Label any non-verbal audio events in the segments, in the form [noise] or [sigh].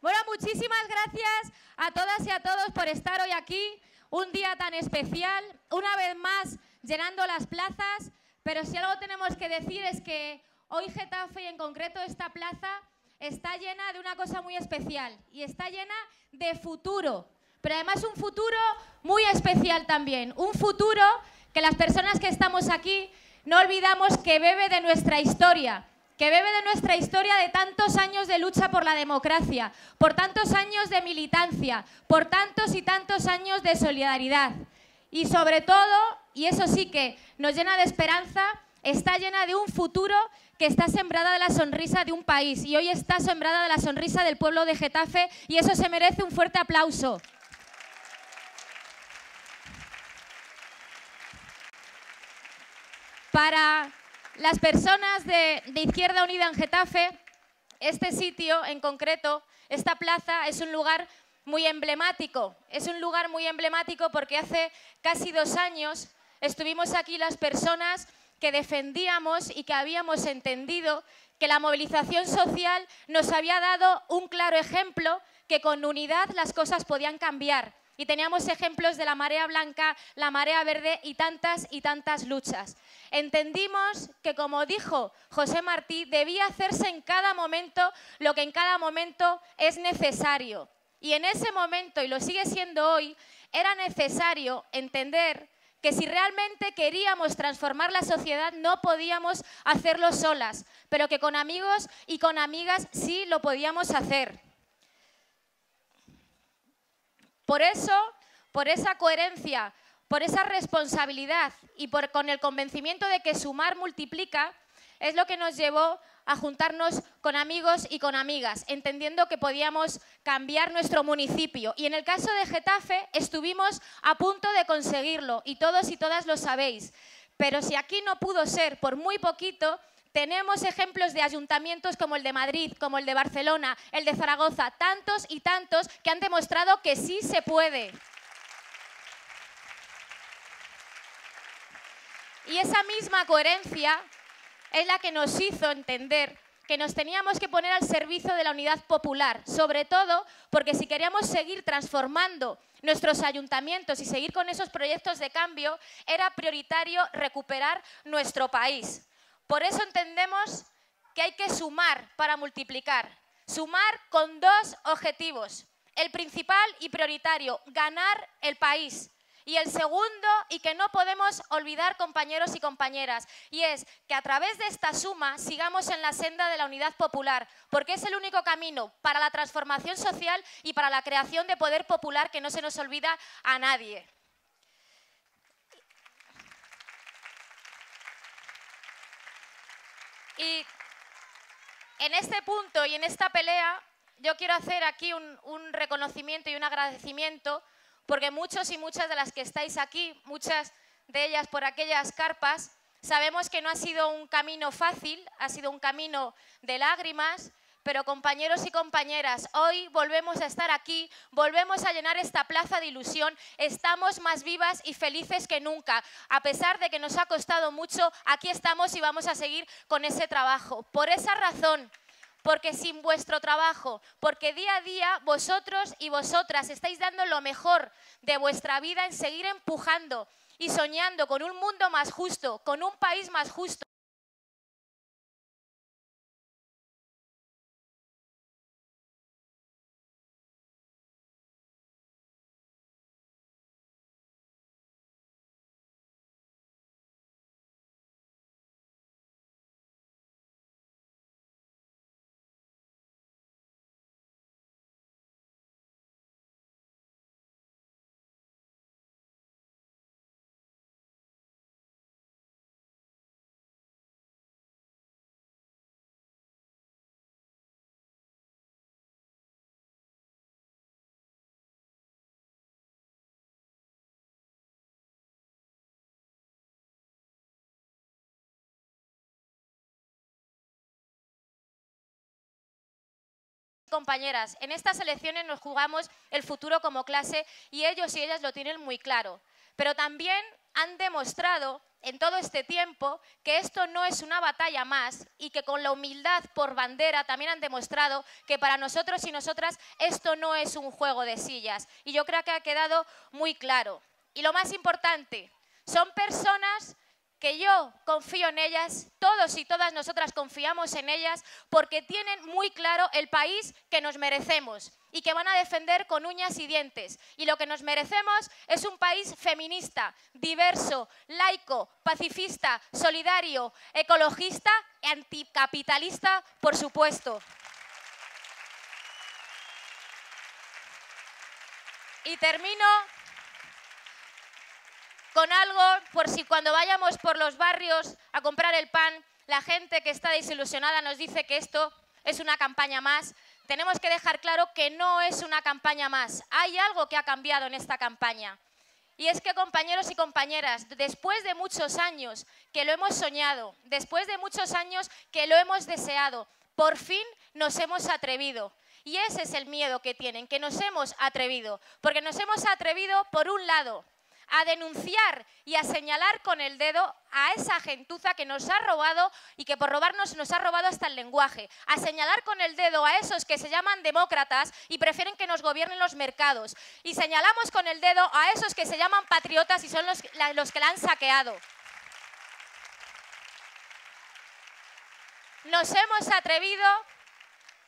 Bueno, muchísimas gracias a todas y a todos por estar hoy aquí, un día tan especial, una vez más llenando las plazas, pero si algo tenemos que decir es que hoy Getafe y en concreto esta plaza está llena de una cosa muy especial y está llena de futuro, pero además un futuro muy especial también, un futuro que las personas que estamos aquí no olvidamos que bebe de nuestra historia, que bebe de nuestra historia de tantos años de lucha por la democracia, por tantos años de militancia, por tantos y tantos años de solidaridad. Y sobre todo, y eso sí que nos llena de esperanza, está llena de un futuro que está sembrada de la sonrisa de un país y hoy está sembrada de la sonrisa del pueblo de Getafe y eso se merece un fuerte aplauso. Para las personas de, Izquierda Unida en Getafe, este sitio en concreto, esta plaza es un lugar muy emblemático. Es un lugar muy emblemático porque hace casi dos años estuvimos aquí las personas que defendíamos y que habíamos entendido que la movilización social nos había dado un claro ejemplo que con unidad las cosas podían cambiar, y teníamos ejemplos de la marea blanca, la marea verde y tantas y tantas luchas. Entendimos que, como dijo José Martí, debía hacerse en cada momento lo que en cada momento es necesario. Y en ese momento, y lo sigue siendo hoy, era necesario entender que si realmente queríamos transformar la sociedad no podíamos hacerlo solas, pero que con amigos y con amigas sí lo podíamos hacer. Por eso, por esa coherencia, por esa responsabilidad y con el convencimiento de que sumar multiplica, es lo que nos llevó a juntarnos con amigos y con amigas, entendiendo que podíamos cambiar nuestro municipio. Y en el caso de Getafe estuvimos a punto de conseguirlo, y todos y todas lo sabéis. Pero si aquí no pudo ser por muy poquito, tenemos ejemplos de ayuntamientos como el de Madrid, como el de Barcelona, el de Zaragoza, tantos y tantos que han demostrado que sí se puede. Y esa misma coherencia es la que nos hizo entender que nos teníamos que poner al servicio de la unidad popular, sobre todo porque si queríamos seguir transformando nuestros ayuntamientos y seguir con esos proyectos de cambio, era prioritario recuperar nuestro país. Por eso entendemos que hay que sumar para multiplicar. Sumar con dos objetivos. El principal y prioritario, ganar el país. Y el segundo, y que no podemos olvidar compañeros y compañeras, y es que a través de esta suma sigamos en la senda de la unidad popular, porque es el único camino para la transformación social y para la creación de poder popular que no se nos olvida a nadie. Y en este punto y en esta pelea yo quiero hacer aquí un, un, reconocimiento y un agradecimiento porque muchos y muchas de las que estáis aquí, muchas de ellas por aquellas carpas, sabemos que no ha sido un camino fácil, ha sido un camino de lágrimas, pero compañeros y compañeras, hoy volvemos a estar aquí, volvemos a llenar esta plaza de ilusión, estamos más vivas y felices que nunca. A pesar de que nos ha costado mucho, aquí estamos y vamos a seguir con ese trabajo. Por esa razón porque sin vuestro trabajo, porque día a día vosotros y vosotras estáis dando lo mejor de vuestra vida en seguir empujando y soñando con un mundo más justo, con un país más justo. compañeras, en estas elecciones nos jugamos el futuro como clase y ellos y ellas lo tienen muy claro. Pero también han demostrado en todo este tiempo que esto no es una batalla más y que con la humildad por bandera también han demostrado que para nosotros y nosotras esto no es un juego de sillas. Y yo creo que ha quedado muy claro. Y lo más importante, son personas que yo confío en ellas, todos y todas nosotras confiamos en ellas, porque tienen muy claro el país que nos merecemos y que van a defender con uñas y dientes. Y lo que nos merecemos es un país feminista, diverso, laico, pacifista, solidario, ecologista, y anticapitalista, por supuesto. Y termino con algo por si cuando vayamos por los barrios a comprar el pan, la gente que está desilusionada nos dice que esto es una campaña más. Tenemos que dejar claro que no es una campaña más. Hay algo que ha cambiado en esta campaña. Y es que, compañeros y compañeras, después de muchos años que lo hemos soñado, después de muchos años que lo hemos deseado, por fin nos hemos atrevido. Y ese es el miedo que tienen, que nos hemos atrevido. Porque nos hemos atrevido, por un lado, a denunciar y a señalar con el dedo a esa gentuza que nos ha robado y que por robarnos nos ha robado hasta el lenguaje, a señalar con el dedo a esos que se llaman demócratas y prefieren que nos gobiernen los mercados, y señalamos con el dedo a esos que se llaman patriotas y son los, que la han saqueado. Nos hemos atrevido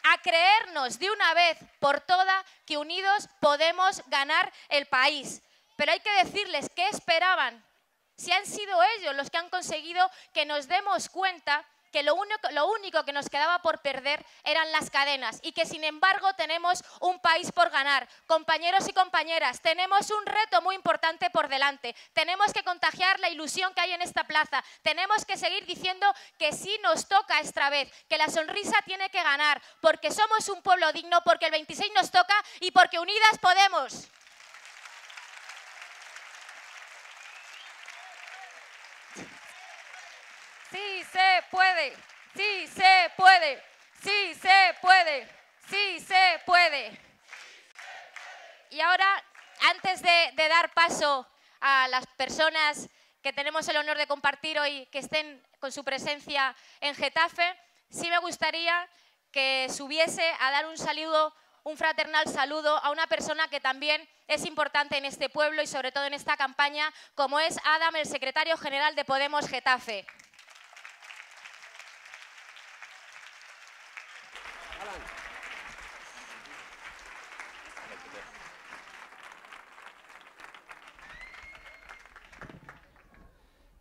a creernos de una vez por todas que unidos podemos ganar el país. Pero hay que decirles qué esperaban. Si han sido ellos los que han conseguido que nos demos cuenta que lo único, que nos quedaba por perder eran las cadenas y que sin embargo tenemos un país por ganar. Compañeros y compañeras, tenemos un reto muy importante por delante. Tenemos que contagiar la ilusión que hay en esta plaza. Tenemos que seguir diciendo que sí nos toca esta vez, que la sonrisa tiene que ganar, porque somos un pueblo digno, porque el 26 nos toca y porque unidas podemos. Sí se puede, sí se puede, sí se puede, sí se puede. Y ahora, antes de, dar paso a las personas que tenemos el honor de compartir hoy, que estén con su presencia en Getafe, sí me gustaría que subiese a dar un saludo, un fraternal saludo a una persona que también es importante en este pueblo y sobre todo en esta campaña, como es Adam, el secretario general de Podemos Getafe.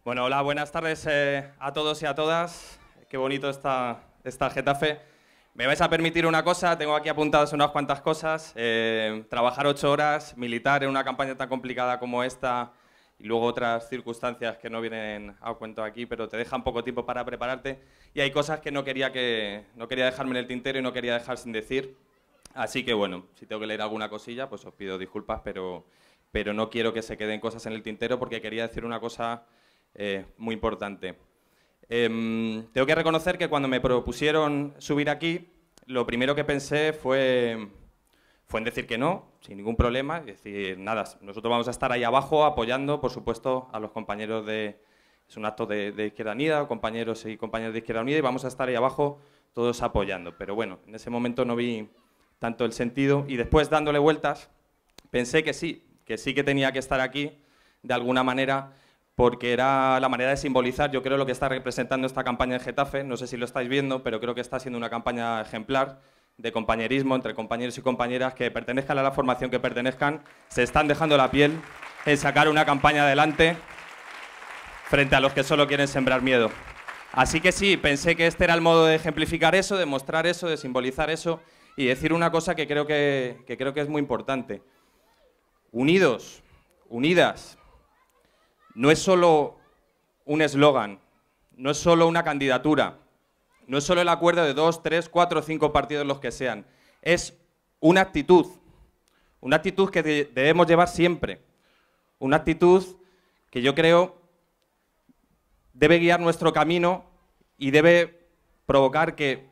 Bueno, hola, buenas tardes eh, a todos y a todas. Qué bonito está, esta Getafe. Me vais a permitir una cosa, tengo aquí apuntadas unas cuantas cosas. Eh, trabajar ocho horas, militar en una campaña tan complicada como esta y luego otras circunstancias que no vienen a cuento aquí, pero te dejan poco tiempo para prepararte y hay cosas que no quería, que, no quería dejarme en el tintero y no quería dejar sin decir. Así que bueno, si tengo que leer alguna cosilla, pues os pido disculpas, pero, pero no quiero que se queden cosas en el tintero porque quería decir una cosa eh, muy importante. Em, tengo que reconocer que cuando me propusieron subir aquí, lo primero que pensé fue fue en decir que no, sin ningún problema, y decir, nada, nosotros vamos a estar ahí abajo apoyando, por supuesto, a los compañeros de, es un acto de, de Izquierda Unida, compañeros y compañeras de Izquierda Unida, y vamos a estar ahí abajo todos apoyando. Pero bueno, en ese momento no vi tanto el sentido, y después dándole vueltas, pensé que sí, que sí que tenía que estar aquí, de alguna manera, porque era la manera de simbolizar, yo creo, lo que está representando esta campaña en Getafe. No sé si lo estáis viendo, pero creo que está siendo una campaña ejemplar de compañerismo entre compañeros y compañeras que pertenezcan a la formación que pertenezcan, se están dejando la piel en sacar una campaña adelante frente a los que solo quieren sembrar miedo. Así que sí, pensé que este era el modo de ejemplificar eso, de mostrar eso, de simbolizar eso y decir una cosa que creo que, creo que es muy importante. Unidos, unidas, no es solo un eslogan, no es solo una candidatura, no es solo el acuerdo de dos, tres, cuatro o cinco partidos los que sean. Es una actitud, una actitud que debemos llevar siempre. Una actitud que yo creo debe guiar nuestro camino y debe provocar que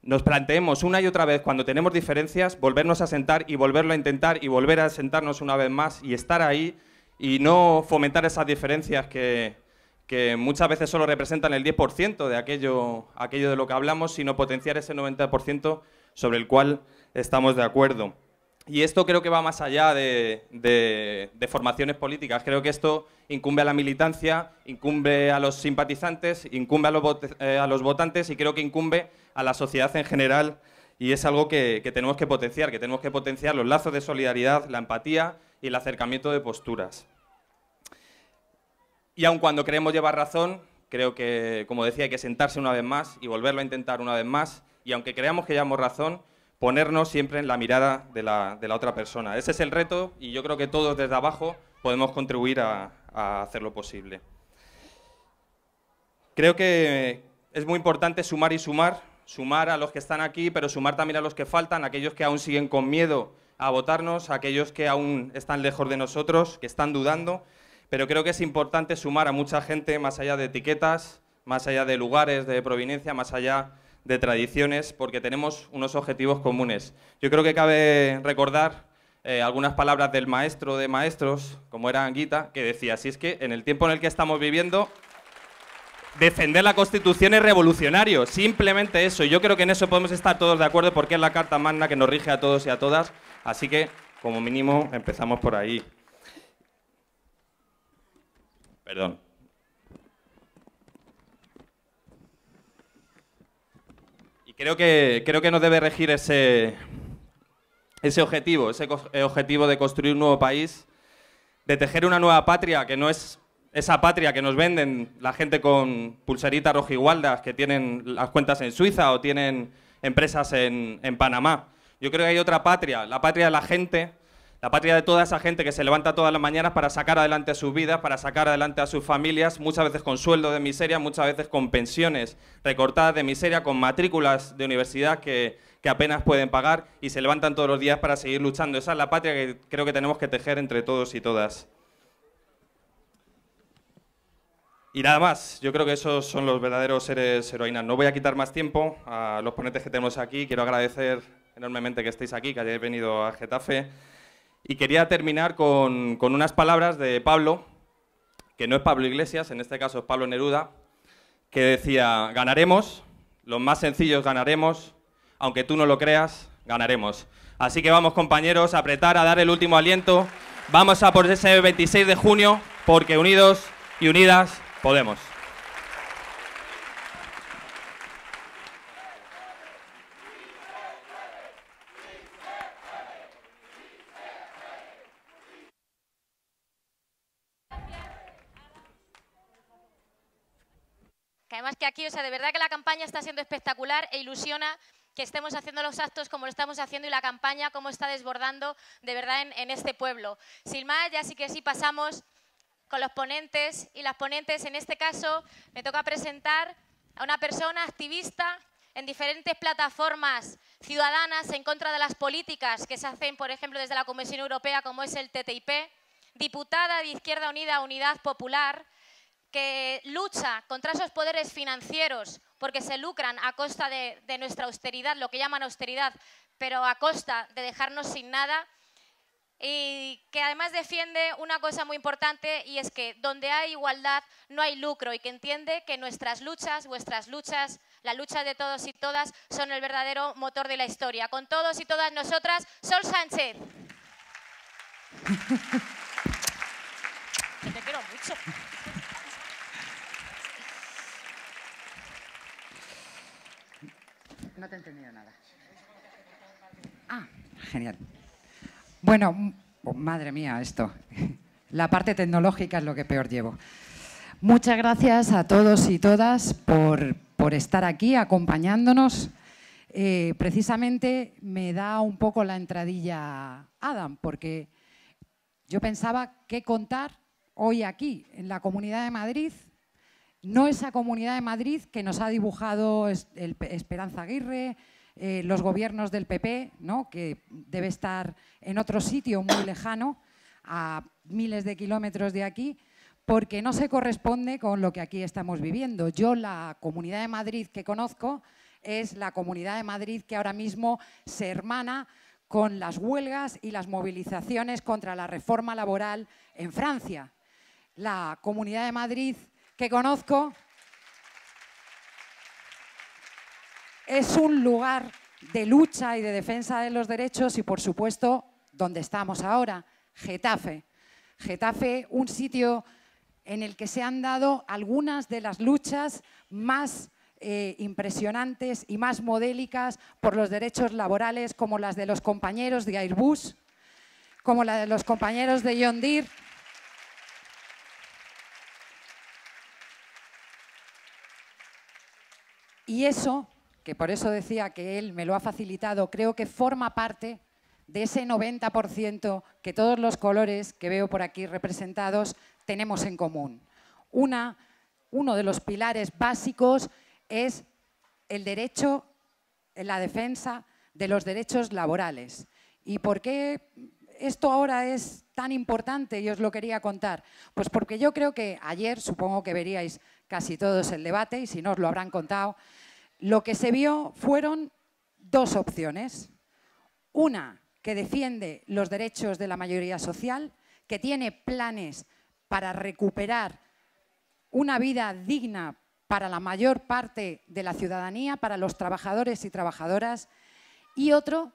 nos planteemos una y otra vez cuando tenemos diferencias, volvernos a sentar y volverlo a intentar y volver a sentarnos una vez más y estar ahí y no fomentar esas diferencias que, que muchas veces solo representan el 10% de aquello, de lo que hablamos, sino potenciar ese 90% sobre el cual estamos de acuerdo. Y esto creo que va más allá de, formaciones políticas. Creo que esto incumbe a la militancia, incumbe a los simpatizantes, incumbe a los, eh, votantes y creo que incumbe a la sociedad en general. Y es algo que, tenemos que potenciar, que tenemos que potenciar los lazos de solidaridad, la empatía y el acercamiento de posturas. Y aun cuando creemos llevar razón, creo que, como decía, hay que sentarse una vez más y volverlo a intentar una vez más. Y aunque creamos que llevamos razón, ponernos siempre en la mirada de la, otra persona. Ese es el reto y yo creo que todos desde abajo podemos contribuir a, a hacerlo posible. Creo que es muy importante sumar y sumar, sumar a los que están aquí, pero sumar también a los que faltan, aquellos que aún siguen con miedo a votarnos, aquellos que aún están lejos de nosotros, que están dudando pero creo que es importante sumar a mucha gente más allá de etiquetas, más allá de lugares de provincia más allá de tradiciones, porque tenemos unos objetivos comunes. Yo creo que cabe recordar eh, algunas palabras del maestro de maestros, como era Anguita, que decía, si es que en el tiempo en el que estamos viviendo, defender la Constitución es revolucionario, simplemente eso. Yo creo que en eso podemos estar todos de acuerdo porque es la Carta Magna que nos rige a todos y a todas, así que como mínimo empezamos por ahí. Perdón. Y creo que, creo que nos debe regir ese, ese objetivo, ese eh, objetivo de construir un nuevo país, de tejer una nueva patria que no es esa patria que nos venden la gente con pulseritas rojigualdas que tienen las cuentas en Suiza o tienen empresas en, en Panamá. Yo creo que hay otra patria, la patria de la gente la patria de toda esa gente que se levanta todas las mañanas para sacar adelante sus vidas, para sacar adelante a sus familias, muchas veces con sueldos de miseria, muchas veces con pensiones recortadas de miseria, con matrículas de universidad que, que apenas pueden pagar y se levantan todos los días para seguir luchando. Esa es la patria que creo que tenemos que tejer entre todos y todas. Y nada más, yo creo que esos son los verdaderos seres heroínas. No voy a quitar más tiempo a los ponentes que tenemos aquí. Quiero agradecer enormemente que estéis aquí, que hayáis venido a Getafe. Y quería terminar con, unas palabras de Pablo, que no es Pablo Iglesias, en este caso es Pablo Neruda, que decía, ganaremos, los más sencillos ganaremos, aunque tú no lo creas, ganaremos. Así que vamos compañeros a apretar, a dar el último aliento. Vamos a por ese 26 de junio, porque unidos y unidas podemos. Además que aquí, o sea, de verdad que la campaña está siendo espectacular e ilusiona que estemos haciendo los actos como lo estamos haciendo y la campaña como está desbordando de verdad en, en este pueblo. Sin más, ya sí que sí pasamos con los ponentes y las ponentes. En este caso, me toca presentar a una persona activista en diferentes plataformas ciudadanas en contra de las políticas que se hacen, por ejemplo, desde la Comisión Europea, como es el TTIP, diputada de Izquierda Unida, Unidad Popular, que lucha contra esos poderes financieros porque se lucran a costa de, nuestra austeridad, lo que llaman austeridad, pero a costa de dejarnos sin nada, y que además defiende una cosa muy importante y es que donde hay igualdad no hay lucro y que entiende que nuestras luchas, vuestras luchas, la lucha de todos y todas son el verdadero motor de la historia. Con todos y todas nosotras, Sol Sánchez. [laughs] te quiero mucho. No te he entendido nada. Ah, genial. Bueno, mm, oh, madre mía, esto. [laughs] La parte tecnológica es lo que peor llevo. Muchas gracias a todos y todas por, estar aquí acompañándonos. Eh, precisamente me da un poco la entradilla Adam, porque yo pensaba qué contar hoy aquí, en la Comunidad de Madrid, no esa comunidad de Madrid que nos ha dibujado Esperanza Aguirre, eh, los gobiernos del PP, que debe estar en otro sitio muy lejano, a miles de kilómetros de aquí, porque no se corresponde con lo que aquí estamos viviendo. Yo la comunidad de Madrid que conozco es la comunidad de Madrid que ahora mismo se hermana con las huelgas y las movilizaciones contra la reforma laboral en Francia. La comunidad de Madrid que conozco, es un lugar de lucha y de defensa de los derechos y, por supuesto, donde estamos ahora, Getafe. Getafe, un sitio en el que se han dado algunas de las luchas más eh, impresionantes y más modélicas por los derechos laborales, como las de los compañeros de Airbus, como la de los compañeros de John Y eso, que por eso decía que él me lo ha facilitado, creo que forma parte de ese 90% que todos los colores que veo por aquí representados tenemos en común. uno de los pilares básicos es el derecho, la defensa de los derechos laborales. ¿Y por qué esto ahora es tan importante y os lo quería contar? Pues porque yo creo que ayer, supongo que veríais casi todos el debate y si no os lo habrán contado, lo que se vio fueron dos opciones. Una que defiende los derechos de la mayoría social, que tiene planes para recuperar una vida digna para la mayor parte de la ciudadanía, para los trabajadores y trabajadoras, y otro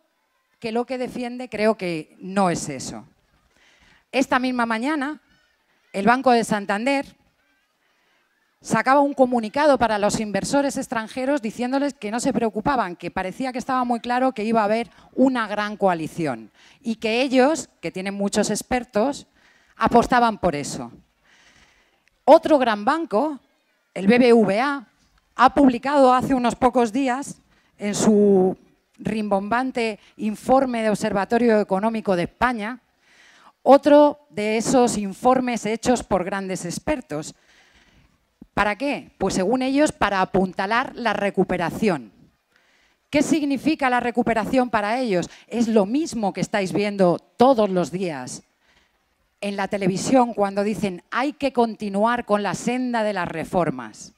que lo que defiende creo que no es eso. Esta misma mañana, el Banco de Santander sacaba un comunicado para los inversores extranjeros diciéndoles que no se preocupaban, que parecía que estaba muy claro que iba a haber una gran coalición y que ellos, que tienen muchos expertos, apostaban por eso. Otro gran banco, el BBVA, ha publicado hace unos pocos días en su rimbombante informe de Observatorio Económico de España, otro de esos informes hechos por grandes expertos, ¿Para qué? Pues según ellos, para apuntalar la recuperación. ¿Qué significa la recuperación para ellos? Es lo mismo que estáis viendo todos los días en la televisión cuando dicen hay que continuar con la senda de las reformas.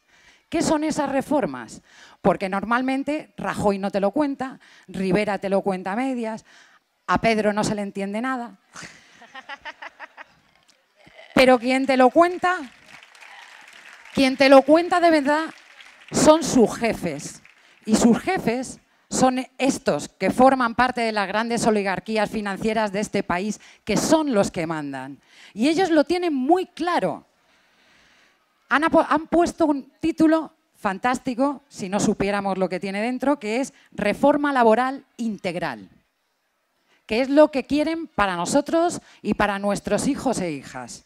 ¿Qué son esas reformas? Porque normalmente Rajoy no te lo cuenta, Rivera te lo cuenta a medias, a Pedro no se le entiende nada. [laughs] Pero ¿Quién te lo cuenta quien te lo cuenta de verdad son sus jefes. Y sus jefes son estos que forman parte de las grandes oligarquías financieras de este país, que son los que mandan. Y ellos lo tienen muy claro. Han, puesto un título fantástico, si no supiéramos lo que tiene dentro, que es reforma laboral integral, que es lo que quieren para nosotros y para nuestros hijos e hijas.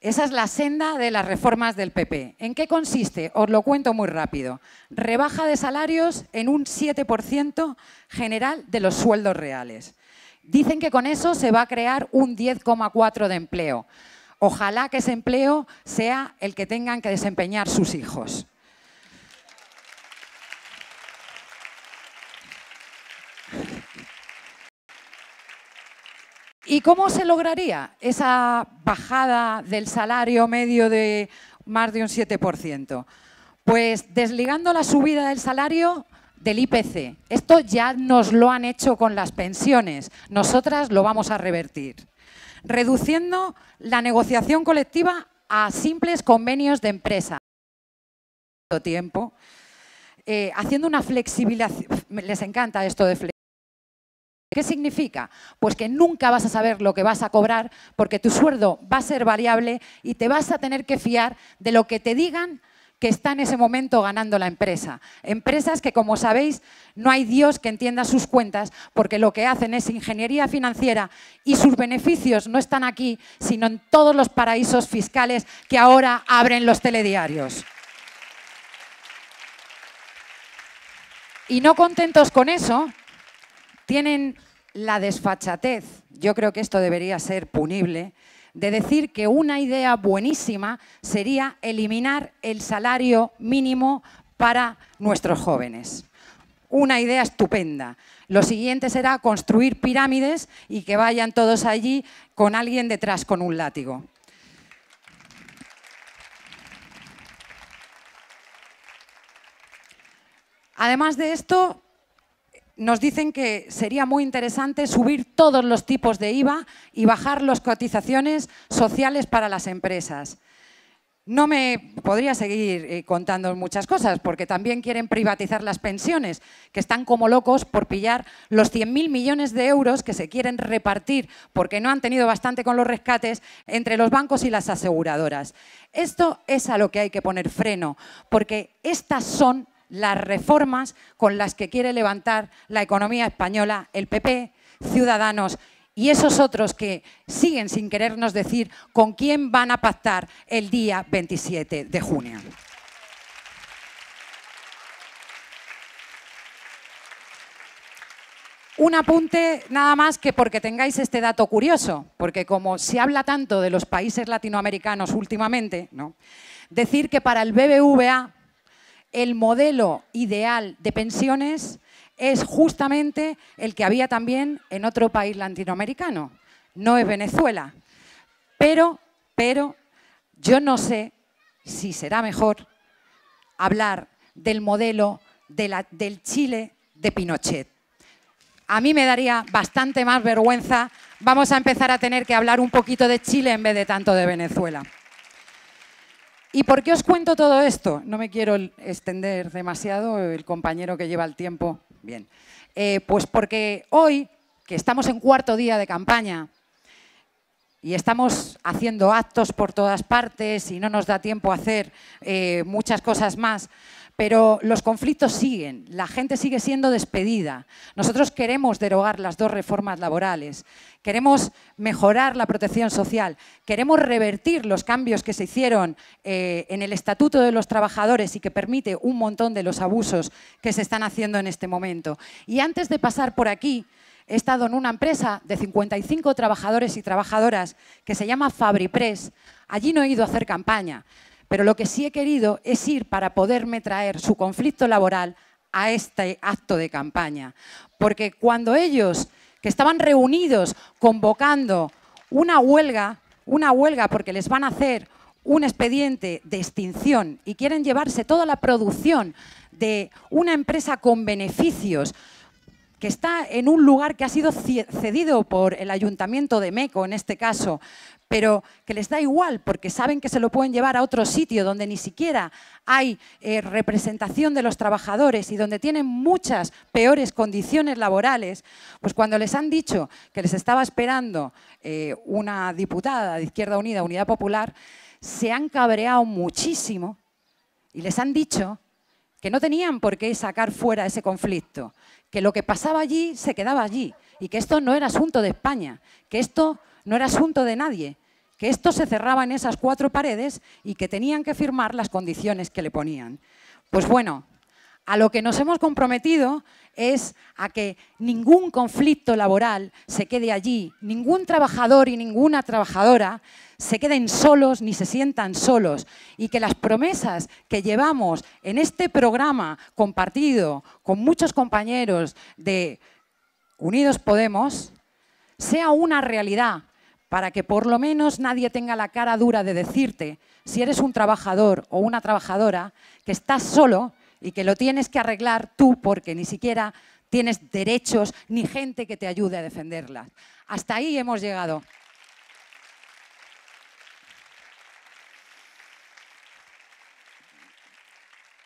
Esa es la senda de las reformas del PP. ¿En qué consiste? Os lo cuento muy rápido. Rebaja de salarios en un 7% general de los sueldos reales. Dicen que con eso se va a crear un 10,4% de empleo. Ojalá que ese empleo sea el que tengan que desempeñar sus hijos. ¿Y cómo se lograría esa bajada del salario medio de más de un 7%? Pues desligando la subida del salario del IPC. Esto ya nos lo han hecho con las pensiones. Nosotras lo vamos a revertir. Reduciendo la negociación colectiva a simples convenios de empresa. Tiempo. Eh, haciendo una flexibilidad. Les encanta esto de flexibilidad. ¿Qué significa? Pues que nunca vas a saber lo que vas a cobrar porque tu sueldo va a ser variable y te vas a tener que fiar de lo que te digan que está en ese momento ganando la empresa. Empresas que, como sabéis, no hay Dios que entienda sus cuentas porque lo que hacen es ingeniería financiera y sus beneficios no están aquí, sino en todos los paraísos fiscales que ahora abren los telediarios. Y no contentos con eso, tienen la desfachatez, yo creo que esto debería ser punible, de decir que una idea buenísima sería eliminar el salario mínimo para nuestros jóvenes. Una idea estupenda. Lo siguiente será construir pirámides y que vayan todos allí con alguien detrás con un látigo. Además de esto, nos dicen que sería muy interesante subir todos los tipos de IVA y bajar las cotizaciones sociales para las empresas. No me podría seguir eh, contando muchas cosas, porque también quieren privatizar las pensiones, que están como locos por pillar los 100.000 millones de euros que se quieren repartir, porque no han tenido bastante con los rescates, entre los bancos y las aseguradoras. Esto es a lo que hay que poner freno, porque estas son las reformas con las que quiere levantar la economía española el PP, Ciudadanos y esos otros que siguen sin querernos decir con quién van a pactar el día 27 de junio. Un apunte nada más que porque tengáis este dato curioso, porque como se habla tanto de los países latinoamericanos últimamente, ¿no? decir que para el BBVA el modelo ideal de pensiones es justamente el que había también en otro país latinoamericano, no es Venezuela. Pero, pero yo no sé si será mejor hablar del modelo del Chile de Pinochet. A mí me daría bastante más vergüenza. Vamos a empezar a tener que hablar un poquito de Chile en vez de tanto de Venezuela. ¿Y por qué os cuento todo esto? No me quiero extender demasiado, el compañero que lleva el tiempo. Bien. Eh, pues porque hoy, que estamos en cuarto día de campaña y estamos haciendo actos por todas partes y no nos da tiempo a hacer eh, muchas cosas más, pero los conflictos siguen, la gente sigue siendo despedida. Nosotros queremos derogar las dos reformas laborales, queremos mejorar la protección social, queremos revertir los cambios que se hicieron eh, en el Estatuto de los Trabajadores y que permite un montón de los abusos que se están haciendo en este momento. Y antes de pasar por aquí, he estado en una empresa de 55 trabajadores y trabajadoras que se llama Fabripress. Allí no he ido a hacer campaña. Pero lo que sí he querido es ir para poderme traer su conflicto laboral a este acto de campaña. Porque cuando ellos, que estaban reunidos convocando una huelga, una huelga porque les van a hacer un expediente de extinción y quieren llevarse toda la producción de una empresa con beneficios que está en un lugar que ha sido cedido por el ayuntamiento de Meco, en este caso, pero que les da igual porque saben que se lo pueden llevar a otro sitio donde ni siquiera hay eh, representación de los trabajadores y donde tienen muchas peores condiciones laborales, pues cuando les han dicho que les estaba esperando eh, una diputada de Izquierda Unida, Unidad Popular, se han cabreado muchísimo y les han dicho que no tenían por qué sacar fuera ese conflicto, que lo que pasaba allí se quedaba allí y que esto no era asunto de España, que esto no era asunto de nadie, que esto se cerraba en esas cuatro paredes y que tenían que firmar las condiciones que le ponían. Pues bueno, a lo que nos hemos comprometido es a que ningún conflicto laboral se quede allí, ningún trabajador y ninguna trabajadora se queden solos ni se sientan solos y que las promesas que llevamos en este programa compartido con muchos compañeros de Unidos Podemos sea una realidad para que por lo menos nadie tenga la cara dura de decirte si eres un trabajador o una trabajadora que estás solo y que lo tienes que arreglar tú porque ni siquiera tienes derechos ni gente que te ayude a defenderlas. Hasta ahí hemos llegado.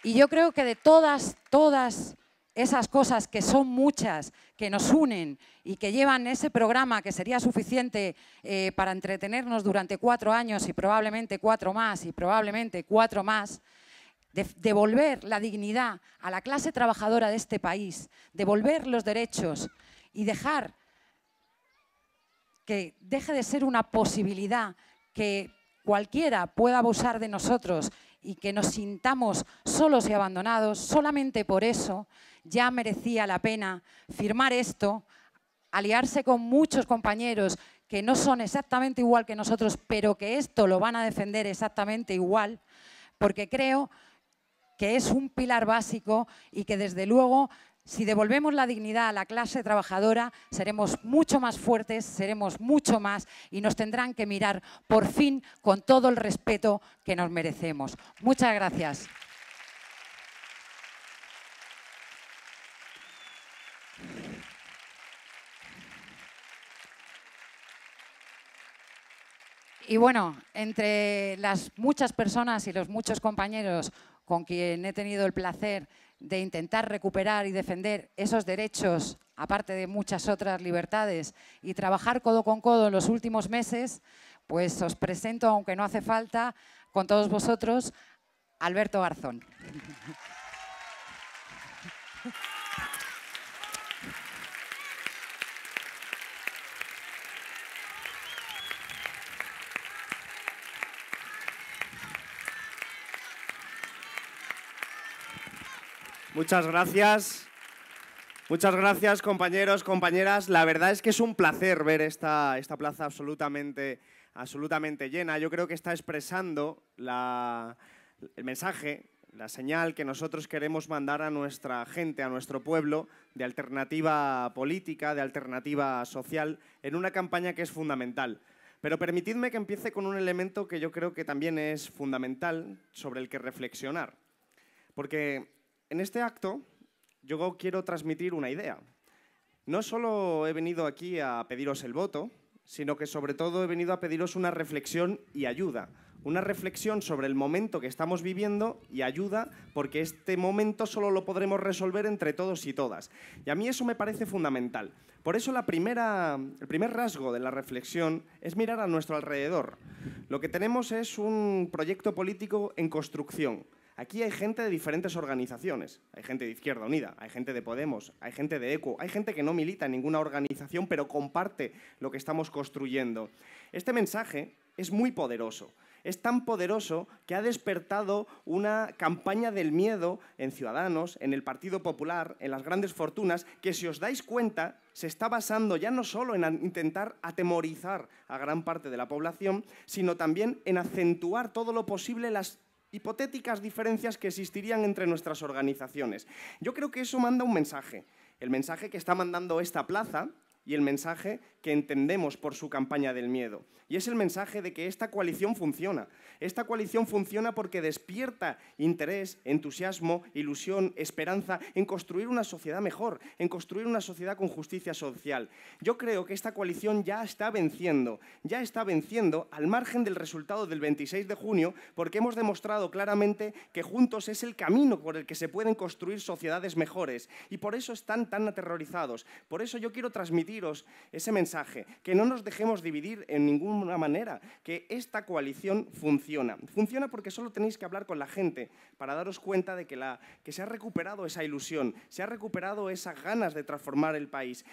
Y yo creo que de todas, todas esas cosas que son muchas, que nos unen y que llevan ese programa que sería suficiente eh, para entretenernos durante cuatro años y probablemente cuatro más y probablemente cuatro más, devolver la dignidad a la clase trabajadora de este país, devolver los derechos y dejar que deje de ser una posibilidad que cualquiera pueda abusar de nosotros y que nos sintamos solos y abandonados solamente por eso, ya merecía la pena firmar esto, aliarse con muchos compañeros que no son exactamente igual que nosotros, pero que esto lo van a defender exactamente igual, porque creo que es un pilar básico y que desde luego si devolvemos la dignidad a la clase trabajadora, seremos mucho más fuertes, seremos mucho más y nos tendrán que mirar por fin con todo el respeto que nos merecemos. Muchas gracias. Y bueno, entre las muchas personas y los muchos compañeros con quien he tenido el placer de intentar recuperar y defender esos derechos, aparte de muchas otras libertades, y trabajar codo con codo en los últimos meses, pues os presento, aunque no hace falta, con todos vosotros, Alberto Garzón. Muchas gracias. Muchas gracias, compañeros, compañeras. La verdad es que es un placer ver esta, esta plaza absolutamente, absolutamente llena. Yo creo que está expresando el mensaje, la señal que nosotros queremos mandar a nuestra gente, a nuestro pueblo, de alternativa política, de alternativa social, en una campaña que es fundamental. Pero permitidme que empiece con un elemento que yo creo que también es fundamental, sobre el que reflexionar. Porque en este acto yo quiero transmitir una idea. No solo he venido aquí a pediros el voto, sino que sobre todo he venido a pediros una reflexión y ayuda. Una reflexión sobre el momento que estamos viviendo y ayuda porque este momento solo lo podremos resolver entre todos y todas. Y a mí eso me parece fundamental. Por eso el primer rasgo de la reflexión es mirar a nuestro alrededor. Lo que tenemos es un proyecto político en construcción Aquí hay gente de diferentes organizaciones. Hay gente de Izquierda Unida, hay gente de Podemos, hay gente de ECO, hay gente que no milita en ninguna organización, pero comparte lo que estamos construyendo. Este mensaje es muy poderoso. Es tan poderoso que ha despertado una campaña del miedo en Ciudadanos, en el Partido Popular, en las grandes fortunas, que si os dais cuenta se está basando ya no solo en intentar atemorizar a gran parte de la población, sino también en acentuar todo lo posible las hipotéticas diferencias que existirían entre nuestras organizaciones. Yo creo que eso manda un mensaje, el mensaje que está mandando esta plaza y el mensaje que entendemos por su campaña del miedo. Y es el mensaje de que esta coalición funciona. Esta coalición funciona porque despierta interés, entusiasmo, ilusión, esperanza en construir una sociedad mejor, en construir una sociedad con justicia social. Yo creo que esta coalición ya está venciendo, ya está venciendo al margen del resultado del 26 de junio, porque hemos demostrado claramente que juntos es el camino por el que se pueden construir sociedades mejores. Y por eso están tan aterrorizados. Por eso yo quiero transmitiros ese mensaje que no nos dejemos dividir en ninguna manera, que esta coalición funciona. Funciona porque solo tenéis que hablar con la gente para daros cuenta de que, la, que se ha recuperado esa ilusión, se ha recuperado esas ganas de transformar el país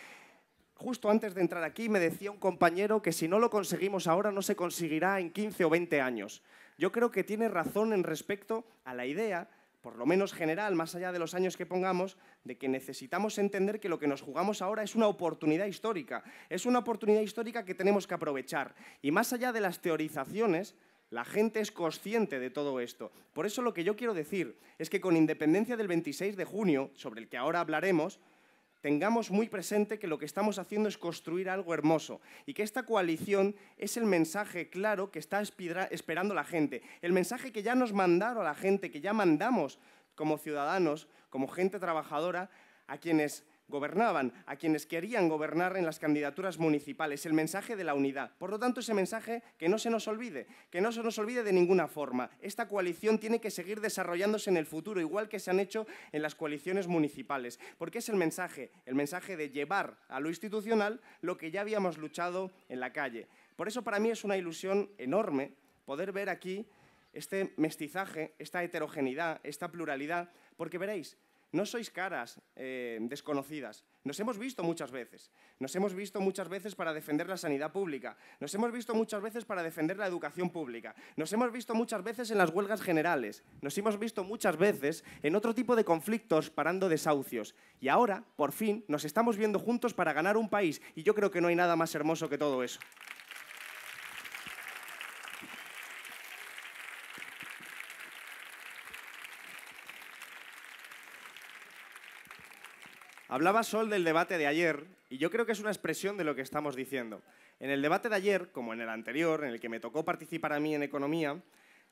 justo antes de entrar aquí me decía un compañero que si no lo conseguimos ahora no se conseguirá en 15 o 20 años. Yo creo que tiene razón en respecto a la idea por lo menos general, más allá de los años que pongamos, de que necesitamos entender que lo que nos jugamos ahora es una oportunidad histórica, es una oportunidad histórica que tenemos que aprovechar. Y más allá de las teorizaciones, la gente es consciente de todo esto. Por eso lo que yo quiero decir es que con independencia del 26 de junio, sobre el que ahora hablaremos, tengamos muy presente que lo que estamos haciendo es construir algo hermoso y que esta coalición es el mensaje claro que está esperando la gente, el mensaje que ya nos mandaron a la gente, que ya mandamos como ciudadanos, como gente trabajadora, a quienes gobernaban, a quienes querían gobernar en las candidaturas municipales, el mensaje de la unidad. Por lo tanto, ese mensaje que no se nos olvide, que no se nos olvide de ninguna forma. Esta coalición tiene que seguir desarrollándose en el futuro, igual que se han hecho en las coaliciones municipales, porque es el mensaje, el mensaje de llevar a lo institucional lo que ya habíamos luchado en la calle. Por eso para mí es una ilusión enorme poder ver aquí este mestizaje, esta heterogeneidad, esta pluralidad, porque veréis, no sois caras eh, desconocidas. Nos hemos visto muchas veces. Nos hemos visto muchas veces para defender la sanidad pública. Nos hemos visto muchas veces para defender la educación pública. Nos hemos visto muchas veces en las huelgas generales. Nos hemos visto muchas veces en otro tipo de conflictos parando desahucios. Y ahora, por fin, nos estamos viendo juntos para ganar un país. Y yo creo que no hay nada más hermoso que todo eso. Hablaba Sol del debate de ayer y yo creo que es una expresión de lo que estamos diciendo. En el debate de ayer, como en el anterior, en el que me tocó participar a mí en economía,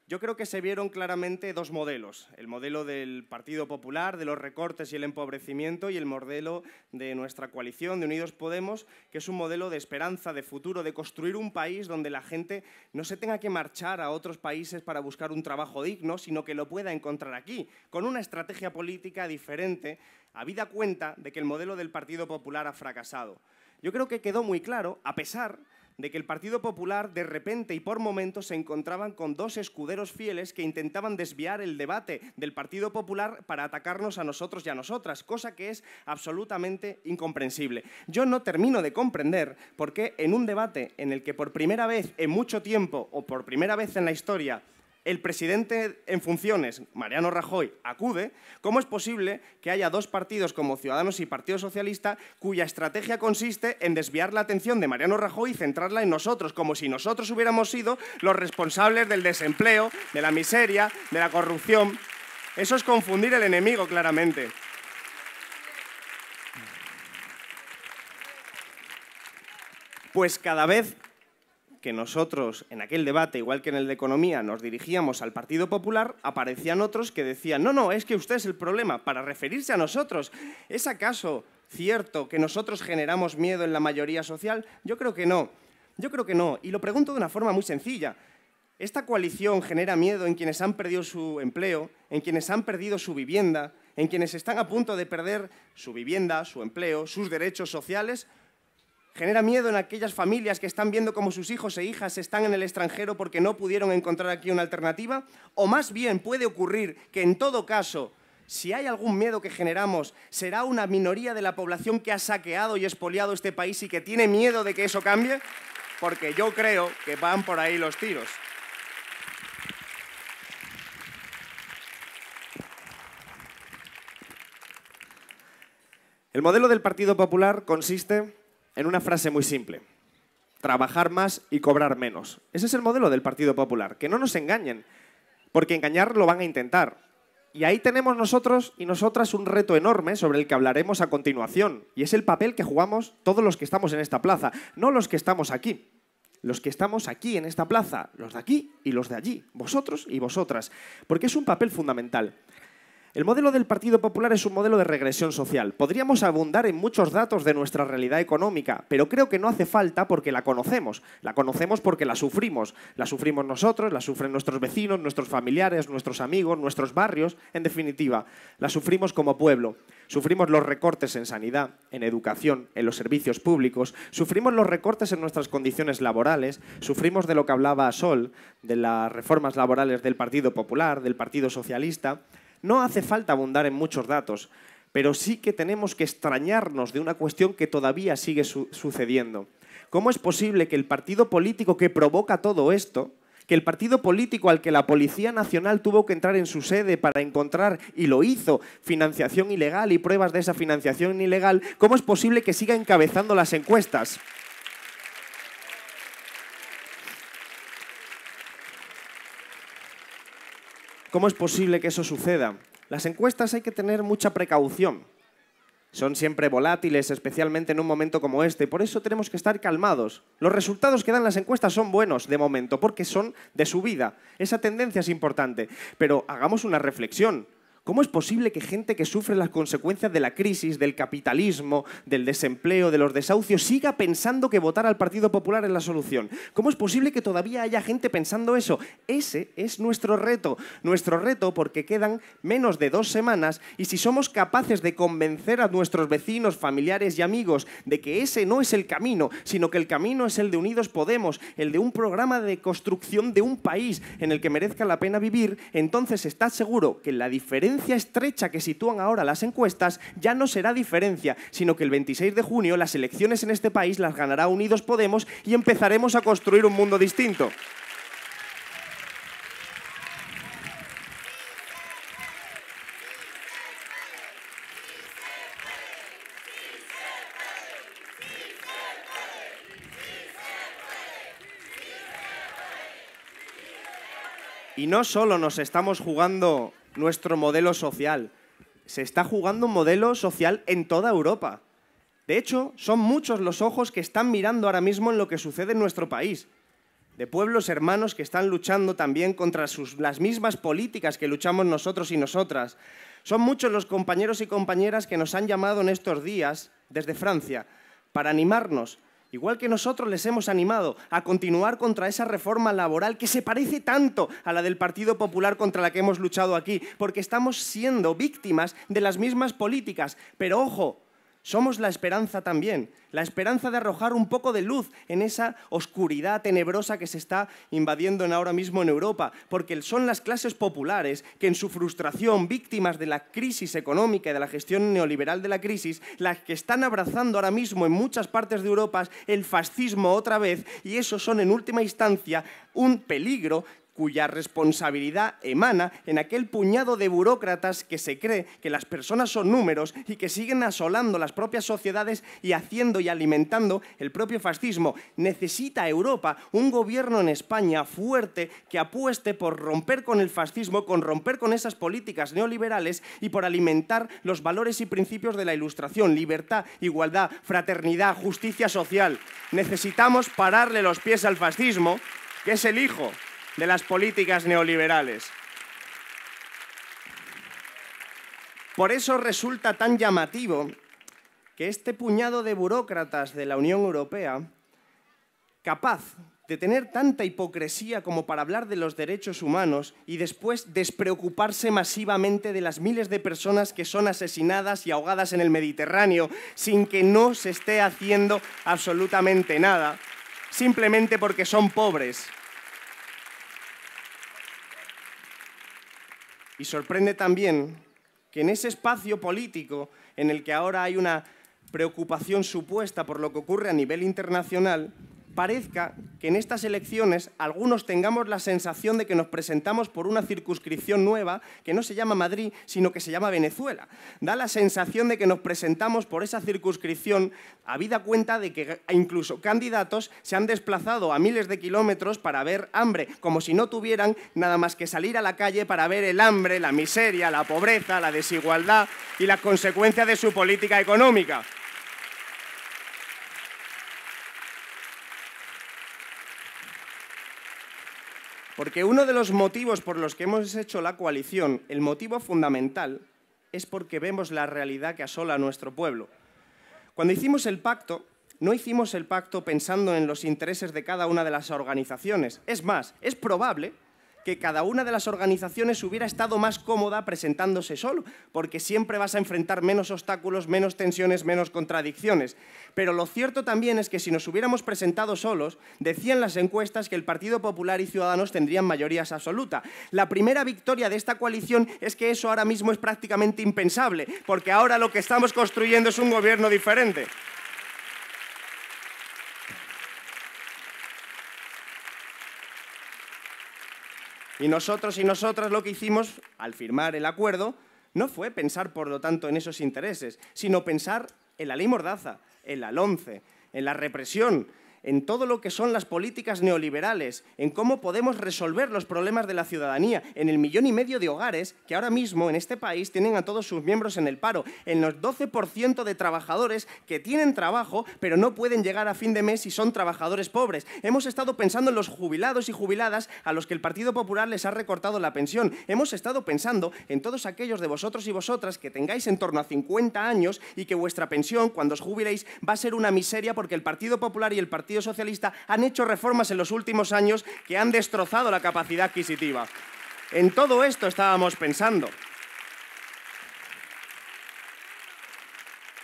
yo creo que se vieron claramente dos modelos, el modelo del Partido Popular, de los recortes y el empobrecimiento, y el modelo de nuestra coalición de Unidos Podemos, que es un modelo de esperanza, de futuro, de construir un país donde la gente no se tenga que marchar a otros países para buscar un trabajo digno, sino que lo pueda encontrar aquí, con una estrategia política diferente, habida cuenta de que el modelo del Partido Popular ha fracasado. Yo creo que quedó muy claro, a pesar de que el Partido Popular de repente y por momentos se encontraban con dos escuderos fieles que intentaban desviar el debate del Partido Popular para atacarnos a nosotros y a nosotras, cosa que es absolutamente incomprensible. Yo no termino de comprender por qué en un debate en el que por primera vez en mucho tiempo o por primera vez en la historia el presidente en funciones, Mariano Rajoy, acude, ¿cómo es posible que haya dos partidos como Ciudadanos y Partido Socialista cuya estrategia consiste en desviar la atención de Mariano Rajoy y centrarla en nosotros, como si nosotros hubiéramos sido los responsables del desempleo, de la miseria, de la corrupción? Eso es confundir el enemigo, claramente. Pues cada vez que nosotros en aquel debate, igual que en el de economía, nos dirigíamos al Partido Popular, aparecían otros que decían, no, no, es que usted es el problema, para referirse a nosotros. ¿Es acaso cierto que nosotros generamos miedo en la mayoría social? Yo creo que no. Yo creo que no. Y lo pregunto de una forma muy sencilla. Esta coalición genera miedo en quienes han perdido su empleo, en quienes han perdido su vivienda, en quienes están a punto de perder su vivienda, su empleo, sus derechos sociales. Genera miedo en aquellas familias que están viendo cómo sus hijos e hijas están en el extranjero porque no pudieron encontrar aquí una alternativa. O más bien puede ocurrir que en todo caso, si hay algún miedo que generamos, será una minoría de la población que ha saqueado y expoliado este país y que tiene miedo de que eso cambie. Porque yo creo que van por ahí los tiros. El modelo del Partido Popular consiste en una frase muy simple. Trabajar más y cobrar menos. Ese es el modelo del Partido Popular. Que no nos engañen, porque engañar lo van a intentar. Y ahí tenemos nosotros y nosotras un reto enorme sobre el que hablaremos a continuación, y es el papel que jugamos todos los que estamos en esta plaza, no los que estamos aquí. Los que estamos aquí en esta plaza, los de aquí y los de allí, vosotros y vosotras, porque es un papel fundamental. El modelo del Partido Popular es un modelo de regresión social. Podríamos abundar en muchos datos de nuestra realidad económica, pero creo que no hace falta porque la conocemos. La conocemos porque la sufrimos. La sufrimos nosotros, la sufren nuestros vecinos, nuestros familiares, nuestros amigos, nuestros barrios. En definitiva, la sufrimos como pueblo. Sufrimos los recortes en sanidad, en educación, en los servicios públicos. Sufrimos los recortes en nuestras condiciones laborales. Sufrimos de lo que hablaba Sol, de las reformas laborales del Partido Popular, del Partido Socialista. No hace falta abundar en muchos datos, pero sí que tenemos que extrañarnos de una cuestión que todavía sigue sucediendo. ¿Cómo es posible que el partido político que provoca todo esto, que el partido político al que la Policía Nacional tuvo que entrar en su sede para encontrar, y lo hizo, financiación ilegal y pruebas de esa financiación ilegal, ¿cómo es posible que siga encabezando las encuestas? ¿Cómo es posible que eso suceda? Las encuestas hay que tener mucha precaución. Son siempre volátiles, especialmente en un momento como este, por eso tenemos que estar calmados. Los resultados que dan las encuestas son buenos de momento, porque son de subida. Esa tendencia es importante. Pero hagamos una reflexión. ¿Cómo es posible que gente que sufre las consecuencias de la crisis, del capitalismo, del desempleo, de los desahucios, siga pensando que votar al Partido Popular es la solución? ¿Cómo es posible que todavía haya gente pensando eso? Ese es nuestro reto. Nuestro reto porque quedan menos de dos semanas y si somos capaces de convencer a nuestros vecinos, familiares y amigos de que ese no es el camino, sino que el camino es el de Unidos Podemos, el de un programa de construcción de un país en el que merezca la pena vivir, entonces estás seguro que la diferencia estrecha que sitúan ahora las encuestas ya no será diferencia, sino que el 26 de junio las elecciones en este país las ganará Unidos Podemos y empezaremos a construir un mundo distinto. Y no solo nos estamos jugando nuestro modelo social. Se está jugando un modelo social en toda Europa. De hecho, son muchos los ojos que están mirando ahora mismo en lo que sucede en nuestro país, de pueblos hermanos que están luchando también contra las mismas políticas que luchamos nosotros y nosotras. Son muchos los compañeros y compañeras que nos han llamado en estos días desde Francia para animarnos igual que nosotros les hemos animado a continuar contra esa reforma laboral que se parece tanto a la del Partido Popular contra la que hemos luchado aquí, porque estamos siendo víctimas de las mismas políticas. Pero ojo, somos la esperanza también, la esperanza de arrojar un poco de luz en esa oscuridad tenebrosa que se está invadiendo ahora mismo en Europa, porque son las clases populares que en su frustración, víctimas de la crisis económica y de la gestión neoliberal de la crisis, las que están abrazando ahora mismo en muchas partes de Europa el fascismo otra vez, y eso son en última instancia un peligro cuya responsabilidad emana en aquel puñado de burócratas que se cree que las personas son números y que siguen asolando las propias sociedades y haciendo y alimentando el propio fascismo. Necesita Europa un gobierno en España fuerte que apueste por romper con el fascismo, con romper con esas políticas neoliberales y por alimentar los valores y principios de la ilustración, libertad, igualdad, fraternidad, justicia social. Necesitamos pararle los pies al fascismo, que es el hijo de las políticas neoliberales. Por eso resulta tan llamativo que este puñado de burócratas de la Unión Europea, capaz de tener tanta hipocresía como para hablar de los derechos humanos y después despreocuparse masivamente de las miles de personas que son asesinadas y ahogadas en el Mediterráneo sin que no se esté haciendo absolutamente nada, simplemente porque son pobres. Y sorprende también que en ese espacio político en el que ahora hay una preocupación supuesta por lo que ocurre a nivel internacional, parezca que en estas elecciones algunos tengamos la sensación de que nos presentamos por una circunscripción nueva que no se llama Madrid, sino que se llama Venezuela. Da la sensación de que nos presentamos por esa circunscripción, vida cuenta de que incluso candidatos se han desplazado a miles de kilómetros para ver hambre, como si no tuvieran nada más que salir a la calle para ver el hambre, la miseria, la pobreza, la desigualdad y las consecuencias de su política económica. Porque uno de los motivos por los que hemos hecho la coalición, el motivo fundamental, es porque vemos la realidad que asola a nuestro pueblo. Cuando hicimos el pacto, no hicimos el pacto pensando en los intereses de cada una de las organizaciones. Es más, es probable que cada una de las organizaciones hubiera estado más cómoda presentándose solo, porque siempre vas a enfrentar menos obstáculos, menos tensiones, menos contradicciones. Pero lo cierto también es que si nos hubiéramos presentado solos, decían las encuestas que el Partido Popular y Ciudadanos tendrían mayorías absolutas. La primera victoria de esta coalición es que eso ahora mismo es prácticamente impensable, porque ahora lo que estamos construyendo es un gobierno diferente. Y nosotros y nosotras lo que hicimos al firmar el acuerdo no fue pensar, por lo tanto, en esos intereses, sino pensar en la ley Mordaza, en la lonce, en la represión, en todo lo que son las políticas neoliberales, en cómo podemos resolver los problemas de la ciudadanía, en el millón y medio de hogares que ahora mismo en este país tienen a todos sus miembros en el paro, en los 12% de trabajadores que tienen trabajo pero no pueden llegar a fin de mes y son trabajadores pobres. Hemos estado pensando en los jubilados y jubiladas a los que el Partido Popular les ha recortado la pensión. Hemos estado pensando en todos aquellos de vosotros y vosotras que tengáis en torno a 50 años y que vuestra pensión, cuando os jubiléis, va a ser una miseria porque el Partido Popular y el Partido Socialista han hecho reformas en los últimos años que han destrozado la capacidad adquisitiva. En todo esto estábamos pensando.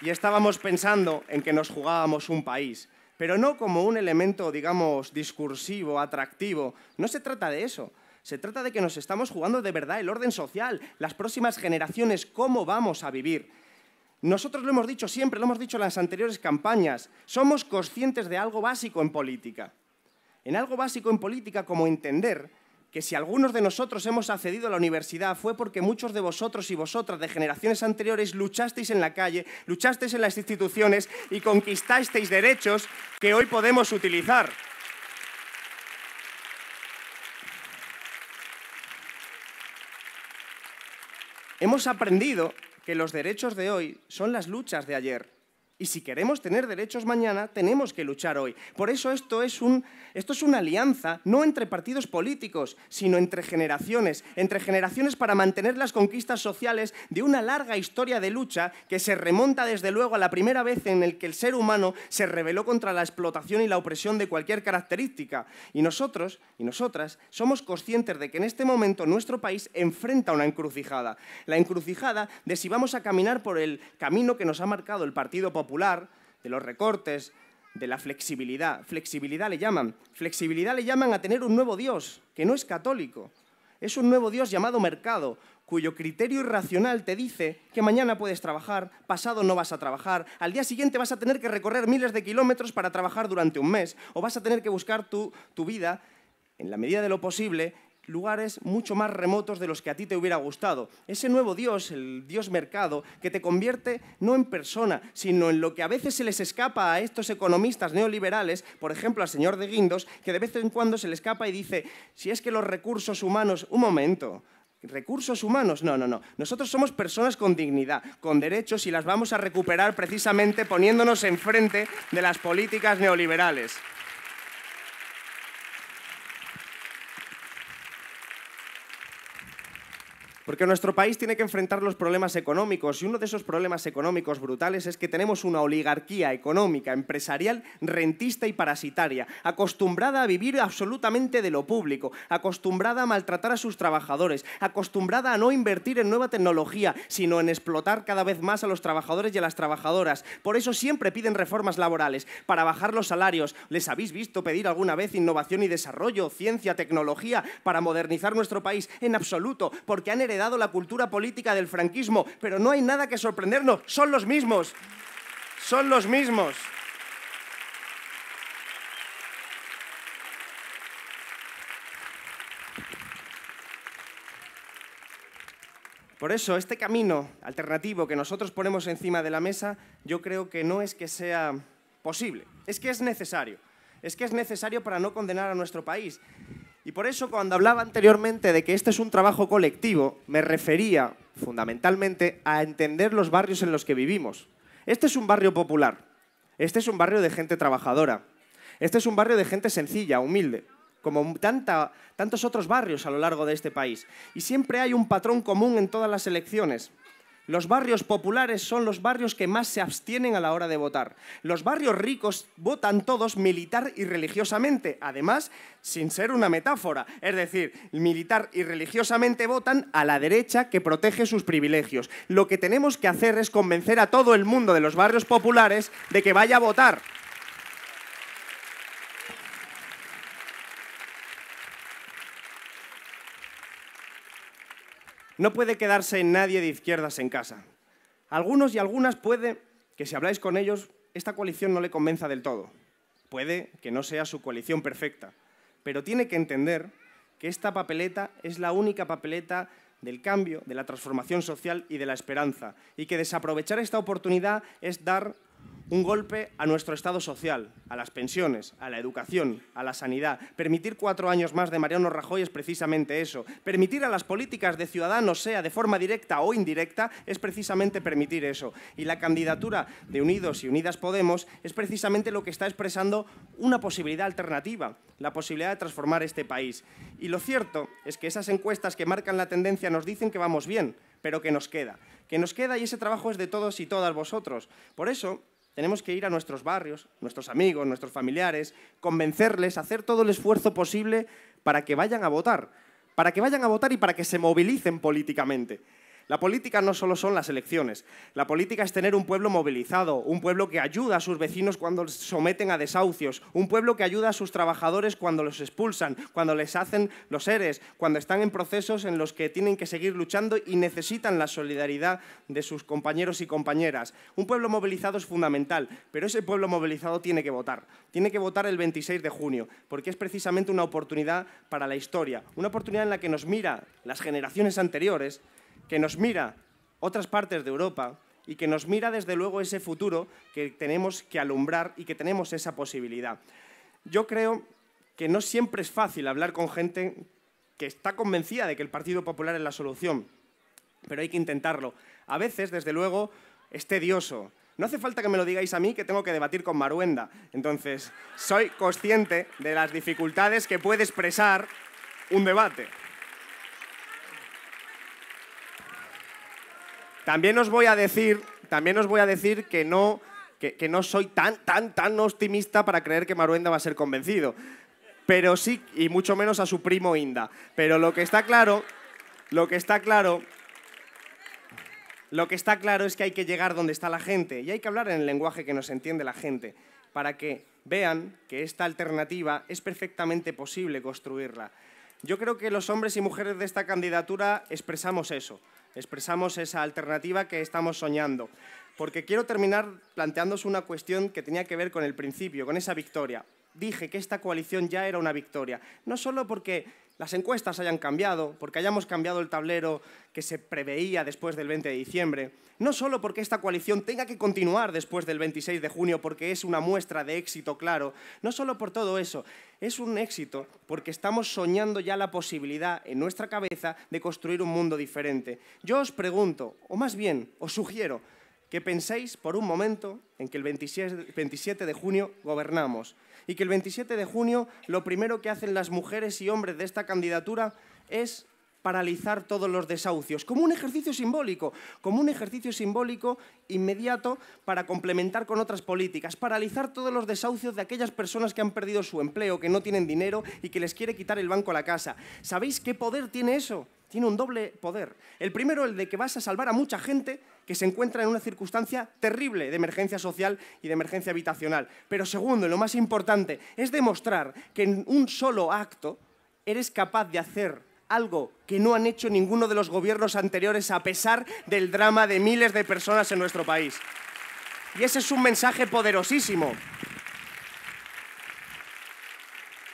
Y estábamos pensando en que nos jugábamos un país, pero no como un elemento, digamos, discursivo, atractivo. No se trata de eso. Se trata de que nos estamos jugando de verdad el orden social, las próximas generaciones, cómo vamos a vivir. Nosotros lo hemos dicho siempre, lo hemos dicho en las anteriores campañas, somos conscientes de algo básico en política. En algo básico en política como entender que si algunos de nosotros hemos accedido a la universidad fue porque muchos de vosotros y vosotras de generaciones anteriores luchasteis en la calle, luchasteis en las instituciones y conquistasteis derechos que hoy podemos utilizar. Hemos aprendido que los derechos de hoy son las luchas de ayer. Y si queremos tener derechos mañana, tenemos que luchar hoy. Por eso esto es, un, esto es una alianza, no entre partidos políticos, sino entre generaciones, entre generaciones para mantener las conquistas sociales de una larga historia de lucha que se remonta desde luego a la primera vez en el que el ser humano se rebeló contra la explotación y la opresión de cualquier característica. Y nosotros y nosotras somos conscientes de que en este momento nuestro país enfrenta una encrucijada, la encrucijada de si vamos a caminar por el camino que nos ha marcado el Partido Popular Popular, de los recortes, de la flexibilidad. Flexibilidad le llaman. Flexibilidad le llaman a tener un nuevo Dios, que no es católico. Es un nuevo Dios llamado mercado, cuyo criterio irracional te dice que mañana puedes trabajar, pasado no vas a trabajar, al día siguiente vas a tener que recorrer miles de kilómetros para trabajar durante un mes, o vas a tener que buscar tu, tu vida, en la medida de lo posible, lugares mucho más remotos de los que a ti te hubiera gustado. Ese nuevo Dios, el Dios mercado, que te convierte no en persona, sino en lo que a veces se les escapa a estos economistas neoliberales, por ejemplo al señor de Guindos, que de vez en cuando se le escapa y dice, si es que los recursos humanos, un momento, recursos humanos. No, no, no. Nosotros somos personas con dignidad, con derechos y las vamos a recuperar precisamente poniéndonos enfrente de las políticas neoliberales. Porque nuestro país tiene que enfrentar los problemas económicos y uno de esos problemas económicos brutales es que tenemos una oligarquía económica, empresarial, rentista y parasitaria, acostumbrada a vivir absolutamente de lo público, acostumbrada a maltratar a sus trabajadores, acostumbrada a no invertir en nueva tecnología, sino en explotar cada vez más a los trabajadores y a las trabajadoras. Por eso siempre piden reformas laborales, para bajar los salarios. ¿Les habéis visto pedir alguna vez innovación y desarrollo, ciencia, tecnología, para modernizar nuestro país? En absoluto, porque han heredado dado la cultura política del franquismo, pero no hay nada que sorprendernos, son los mismos, son los mismos. Por eso, este camino alternativo que nosotros ponemos encima de la mesa, yo creo que no es que sea posible, es que es necesario. Es que es necesario para no condenar a nuestro país. Y por eso cuando hablaba anteriormente de que este es un trabajo colectivo, me refería fundamentalmente a entender los barrios en los que vivimos. Este es un barrio popular, este es un barrio de gente trabajadora, este es un barrio de gente sencilla, humilde, como tantos otros barrios a lo largo de este país. Y siempre hay un patrón común en todas las elecciones, los barrios populares son los barrios que más se abstienen a la hora de votar. Los barrios ricos votan todos militar y religiosamente, además, sin ser una metáfora. Es decir, militar y religiosamente votan a la derecha que protege sus privilegios. Lo que tenemos que hacer es convencer a todo el mundo de los barrios populares de que vaya a votar. No puede quedarse nadie de izquierdas en casa. Algunos y algunas puede que si habláis con ellos, esta coalición no le convenza del todo. Puede que no sea su coalición perfecta, pero tiene que entender que esta papeleta es la única papeleta del cambio, de la transformación social y de la esperanza, y que desaprovechar esta oportunidad es dar un golpe a nuestro Estado social, a las pensiones, a la educación, a la sanidad. Permitir cuatro años más de Mariano Rajoy es precisamente eso. Permitir a las políticas de Ciudadanos, sea de forma directa o indirecta, es precisamente permitir eso. Y la candidatura de Unidos y Unidas Podemos es precisamente lo que está expresando una posibilidad alternativa, la posibilidad de transformar este país. Y lo cierto es que esas encuestas que marcan la tendencia nos dicen que vamos bien, pero que nos queda. Que nos queda y ese trabajo es de todos y todas vosotros. Por eso, tenemos que ir a nuestros barrios, nuestros amigos, nuestros familiares, convencerles, hacer todo el esfuerzo posible para que vayan a votar, para que vayan a votar y para que se movilicen políticamente. La política no solo son las elecciones, la política es tener un pueblo movilizado, un pueblo que ayuda a sus vecinos cuando los someten a desahucios, un pueblo que ayuda a sus trabajadores cuando los expulsan, cuando les hacen los seres, cuando están en procesos en los que tienen que seguir luchando y necesitan la solidaridad de sus compañeros y compañeras. Un pueblo movilizado es fundamental, pero ese pueblo movilizado tiene que votar. Tiene que votar el 26 de junio, porque es precisamente una oportunidad para la historia, una oportunidad en la que nos mira las generaciones anteriores que nos mira otras partes de Europa y que nos mira desde luego ese futuro que tenemos que alumbrar y que tenemos esa posibilidad. Yo creo que no siempre es fácil hablar con gente que está convencida de que el Partido Popular es la solución, pero hay que intentarlo. A veces, desde luego, es tedioso. No hace falta que me lo digáis a mí, que tengo que debatir con Maruenda. Entonces, soy consciente de las dificultades que puede expresar un debate. También os voy a decir, también os voy a decir que no, que, no soy tan, tan, tan optimista para creer que Maruenda va a ser convencido. Pero sí, y mucho menos a su primo Inda. Pero lo que está claro, lo que está claro lo que está claro es que hay que llegar donde está la gente y hay que hablar en el lenguaje que nos entiende la gente para que vean que esta alternativa es perfectamente posible construirla. Yo creo que los hombres y mujeres de esta candidatura expresamos eso, expresamos esa alternativa que estamos soñando. Porque quiero terminar planteándos una cuestión que tenía que ver con el principio, con esa victoria dije que esta coalición ya era una victoria. No solo porque las encuestas hayan cambiado, porque hayamos cambiado el tablero que se preveía después del 20 de diciembre, no solo porque esta coalición tenga que continuar después del 26 de junio, porque es una muestra de éxito claro, no solo por todo eso, es un éxito porque estamos soñando ya la posibilidad en nuestra cabeza de construir un mundo diferente. Yo os pregunto, o más bien, os sugiero, que penséis por un momento en que el 27 de junio gobernamos y que el 27 de junio lo primero que hacen las mujeres y hombres de esta candidatura es paralizar todos los desahucios, como un ejercicio simbólico, como un ejercicio simbólico inmediato para complementar con otras políticas, paralizar todos los desahucios de aquellas personas que han perdido su empleo, que no tienen dinero y que les quiere quitar el banco a la casa. ¿Sabéis qué poder tiene eso? Tiene un doble poder. El primero, el de que vas a salvar a mucha gente que se encuentra en una circunstancia terrible de emergencia social y de emergencia habitacional. Pero segundo, y lo más importante, es demostrar que en un solo acto eres capaz de hacer algo que no han hecho ninguno de los gobiernos anteriores a pesar del drama de miles de personas en nuestro país. Y ese es un mensaje poderosísimo.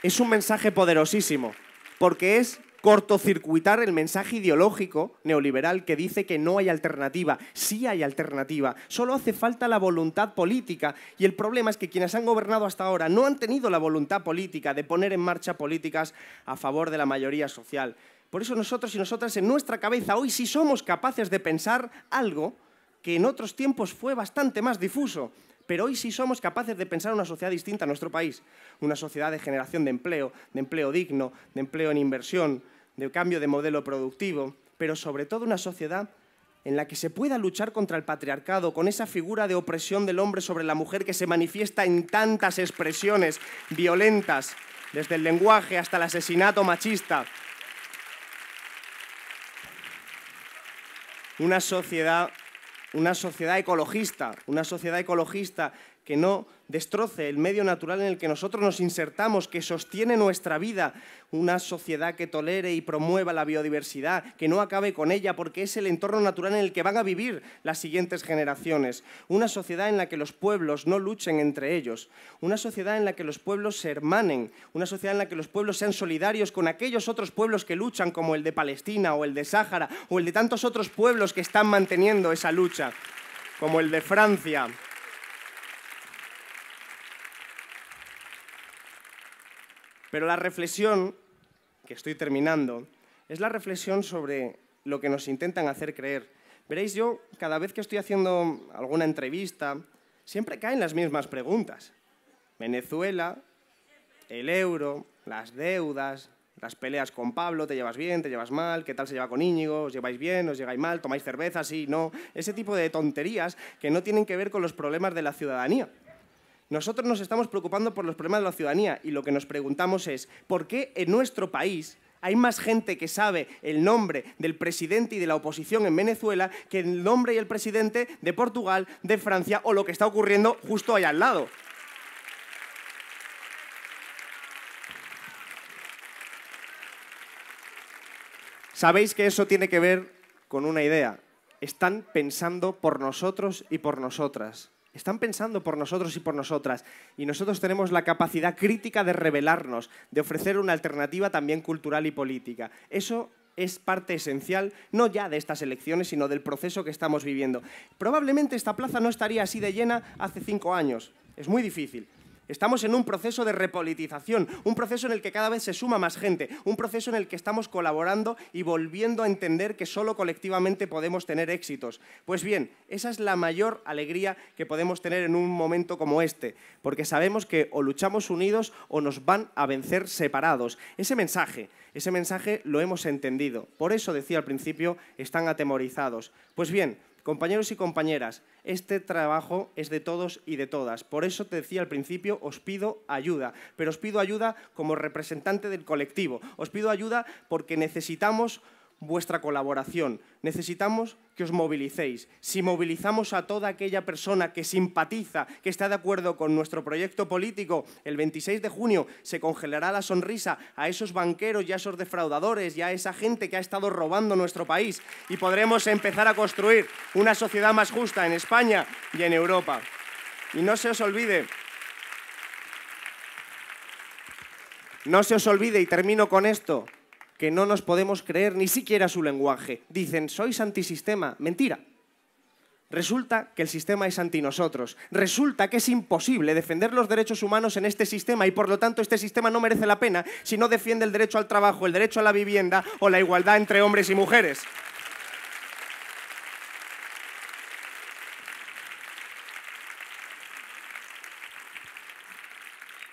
Es un mensaje poderosísimo, porque es cortocircuitar el mensaje ideológico neoliberal que dice que no hay alternativa. Sí hay alternativa, solo hace falta la voluntad política. Y el problema es que quienes han gobernado hasta ahora no han tenido la voluntad política de poner en marcha políticas a favor de la mayoría social. Por eso nosotros y nosotras en nuestra cabeza hoy sí somos capaces de pensar algo que en otros tiempos fue bastante más difuso, pero hoy sí somos capaces de pensar una sociedad distinta a nuestro país, una sociedad de generación de empleo, de empleo digno, de empleo en inversión, de cambio de modelo productivo, pero sobre todo una sociedad en la que se pueda luchar contra el patriarcado, con esa figura de opresión del hombre sobre la mujer que se manifiesta en tantas expresiones violentas, desde el lenguaje hasta el asesinato machista. Una sociedad una sociedad ecologista, una sociedad ecologista que no destroce el medio natural en el que nosotros nos insertamos, que sostiene nuestra vida, una sociedad que tolere y promueva la biodiversidad, que no acabe con ella porque es el entorno natural en el que van a vivir las siguientes generaciones, una sociedad en la que los pueblos no luchen entre ellos, una sociedad en la que los pueblos se hermanen, una sociedad en la que los pueblos sean solidarios con aquellos otros pueblos que luchan como el de Palestina o el de Sáhara o el de tantos otros pueblos que están manteniendo esa lucha, como el de Francia. Pero la reflexión, que estoy terminando, es la reflexión sobre lo que nos intentan hacer creer. Veréis, yo cada vez que estoy haciendo alguna entrevista, siempre caen las mismas preguntas. Venezuela, el euro, las deudas, las peleas con Pablo, te llevas bien, te llevas mal, qué tal se lleva con Íñigo, os lleváis bien, os llegáis mal, tomáis cerveza, sí, no, ese tipo de tonterías que no tienen que ver con los problemas de la ciudadanía. Nosotros nos estamos preocupando por los problemas de la ciudadanía y lo que nos preguntamos es, ¿por qué en nuestro país hay más gente que sabe el nombre del presidente y de la oposición en Venezuela que el nombre y el presidente de Portugal, de Francia o lo que está ocurriendo justo allá al lado. Sabéis que eso tiene que ver con una idea. Están pensando por nosotros y por nosotras. Están pensando por nosotros y por nosotras. Y nosotros tenemos la capacidad crítica de revelarnos, de ofrecer una alternativa también cultural y política. Eso es parte esencial, no ya de estas elecciones, sino del proceso que estamos viviendo. Probablemente esta plaza no estaría así de llena hace cinco años. Es muy difícil. Estamos en un proceso de repolitización, un proceso en el que cada vez se suma más gente, un proceso en el que estamos colaborando y volviendo a entender que solo colectivamente podemos tener éxitos. Pues bien, esa es la mayor alegría que podemos tener en un momento como este, porque sabemos que o luchamos unidos o nos van a vencer separados. Ese mensaje, ese mensaje lo hemos entendido. Por eso decía al principio, están atemorizados. Pues bien, Compañeros y compañeras, este trabajo es de todos y de todas. Por eso te decía al principio, os pido ayuda, pero os pido ayuda como representante del colectivo. Os pido ayuda porque necesitamos vuestra colaboración. Necesitamos que os movilicéis. Si movilizamos a toda aquella persona que simpatiza, que está de acuerdo con nuestro proyecto político, el 26 de junio se congelará la sonrisa a esos banqueros y a esos defraudadores y a esa gente que ha estado robando nuestro país y podremos empezar a construir una sociedad más justa en España y en Europa. Y no se os olvide No se os olvide, y termino con esto, que no nos podemos creer ni siquiera su lenguaje. Dicen, sois antisistema. Mentira. Resulta que el sistema es anti nosotros. Resulta que es imposible defender los derechos humanos en este sistema y por lo tanto este sistema no merece la pena si no defiende el derecho al trabajo, el derecho a la vivienda o la igualdad entre hombres y mujeres.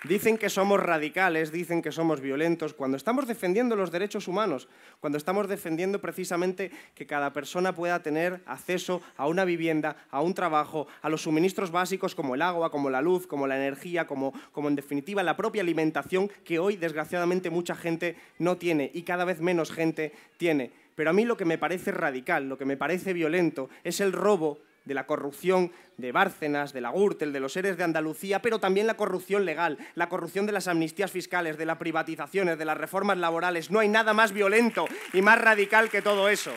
Dicen que somos radicales, dicen que somos violentos, cuando estamos defendiendo los derechos humanos, cuando estamos defendiendo precisamente que cada persona pueda tener acceso a una vivienda, a un trabajo, a los suministros básicos como el agua, como la luz, como la energía, como, como en definitiva la propia alimentación que hoy desgraciadamente mucha gente no tiene y cada vez menos gente tiene. Pero a mí lo que me parece radical, lo que me parece violento, es el robo de la corrupción de Bárcenas, de la Gürtel, de los seres de Andalucía, pero también la corrupción legal, la corrupción de las amnistías fiscales, de las privatizaciones, de las reformas laborales. No hay nada más violento y más radical que todo eso.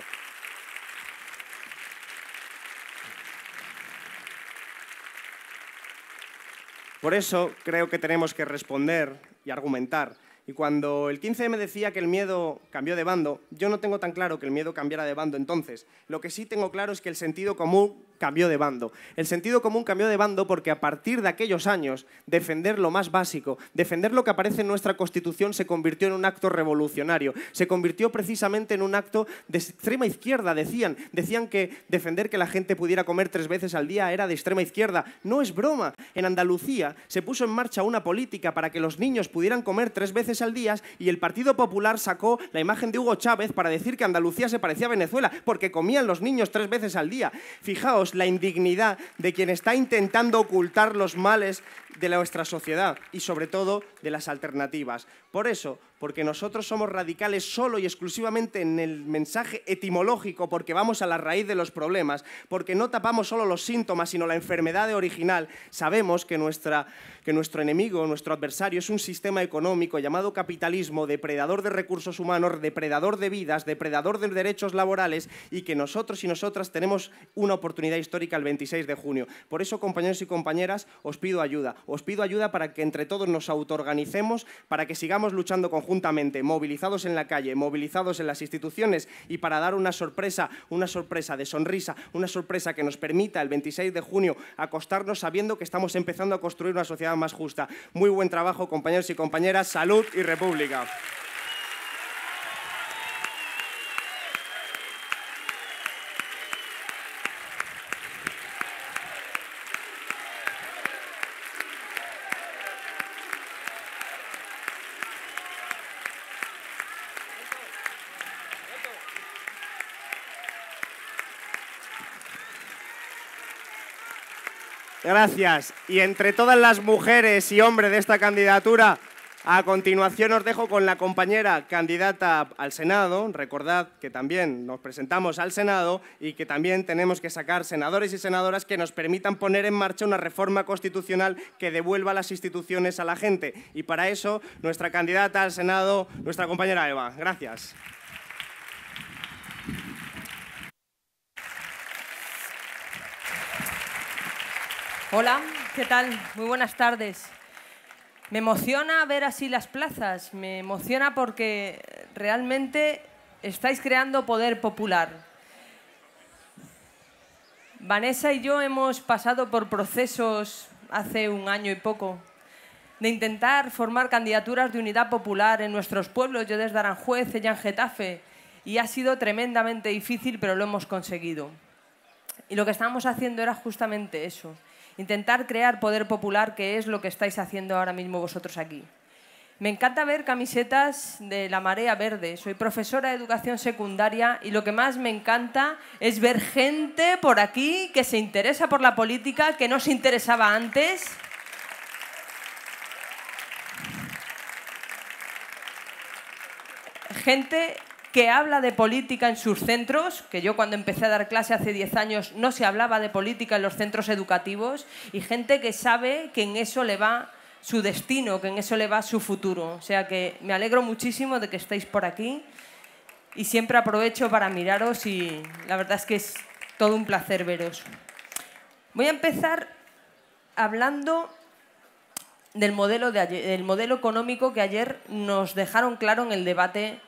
Por eso creo que tenemos que responder y argumentar. Y cuando el 15 m decía que el miedo cambió de bando, yo no tengo tan claro que el miedo cambiara de bando entonces. Lo que sí tengo claro es que el sentido común cambió de bando. El sentido común cambió de bando porque a partir de aquellos años, defender lo más básico, defender lo que aparece en nuestra Constitución se convirtió en un acto revolucionario, se convirtió precisamente en un acto de extrema izquierda, decían. Decían que defender que la gente pudiera comer tres veces al día era de extrema izquierda. No es broma. En Andalucía se puso en marcha una política para que los niños pudieran comer tres veces al día y el Partido Popular sacó la imagen de Hugo Chávez para decir que Andalucía se parecía a Venezuela porque comían los niños tres veces al día. Fijaos, la indignidad de quien está intentando ocultar los males de nuestra sociedad y sobre todo de las alternativas. Por eso, porque nosotros somos radicales solo y exclusivamente en el mensaje etimológico, porque vamos a la raíz de los problemas, porque no tapamos solo los síntomas, sino la enfermedad original. Sabemos que, nuestra, que nuestro enemigo, nuestro adversario, es un sistema económico llamado capitalismo, depredador de recursos humanos, depredador de vidas, depredador de derechos laborales, y que nosotros y nosotras tenemos una oportunidad histórica el 26 de junio. Por eso, compañeros y compañeras, os pido ayuda os pido ayuda para que entre todos nos autoorganicemos, para que sigamos luchando conjuntamente, movilizados en la calle, movilizados en las instituciones y para dar una sorpresa, una sorpresa de sonrisa, una sorpresa que nos permita el 26 de junio acostarnos sabiendo que estamos empezando a construir una sociedad más justa. Muy buen trabajo, compañeros y compañeras. Salud y República. Gracias. Y entre todas las mujeres y hombres de esta candidatura, a continuación os dejo con la compañera candidata al Senado. Recordad que también nos presentamos al Senado y que también tenemos que sacar senadores y senadoras que nos permitan poner en marcha una reforma constitucional que devuelva las instituciones a la gente. Y para eso, nuestra candidata al Senado, nuestra compañera Eva. Gracias. Hola, ¿qué tal? Muy buenas tardes. Me emociona ver así las plazas, me emociona porque realmente estáis creando poder popular. Vanessa y yo hemos pasado por procesos hace un año y poco de intentar formar candidaturas de unidad popular en nuestros pueblos, yo desde Aranjuez, ella en Getafe, y ha sido tremendamente difícil, pero lo hemos conseguido. Y lo que estábamos haciendo era justamente eso, Intentar crear poder popular, que es lo que estáis haciendo ahora mismo vosotros aquí. Me encanta ver camisetas de la marea verde. Soy profesora de educación secundaria y lo que más me encanta es ver gente por aquí que se interesa por la política, que no se interesaba antes. Gente que habla de política en sus centros, que yo cuando empecé a dar clase hace 10 años no se hablaba de política en los centros educativos, y gente que sabe que en eso le va su destino, que en eso le va su futuro. O sea que me alegro muchísimo de que estéis por aquí y siempre aprovecho para miraros y la verdad es que es todo un placer veros. Voy a empezar hablando del modelo, de del modelo económico que ayer nos dejaron claro en el debate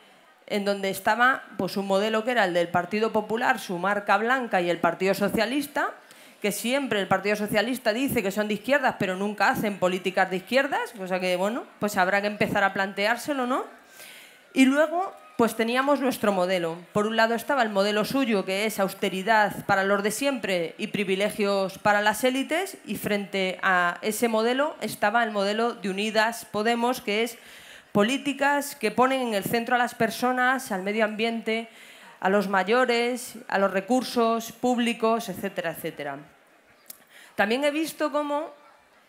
en donde estaba pues, un modelo que era el del Partido Popular, su marca blanca y el Partido Socialista, que siempre el Partido Socialista dice que son de izquierdas, pero nunca hacen políticas de izquierdas, cosa que, bueno, pues habrá que empezar a planteárselo, ¿no? Y luego, pues teníamos nuestro modelo. Por un lado estaba el modelo suyo, que es austeridad para los de siempre y privilegios para las élites, y frente a ese modelo estaba el modelo de Unidas Podemos, que es políticas que ponen en el centro a las personas, al medio ambiente, a los mayores, a los recursos públicos, etcétera, etcétera. También he visto cómo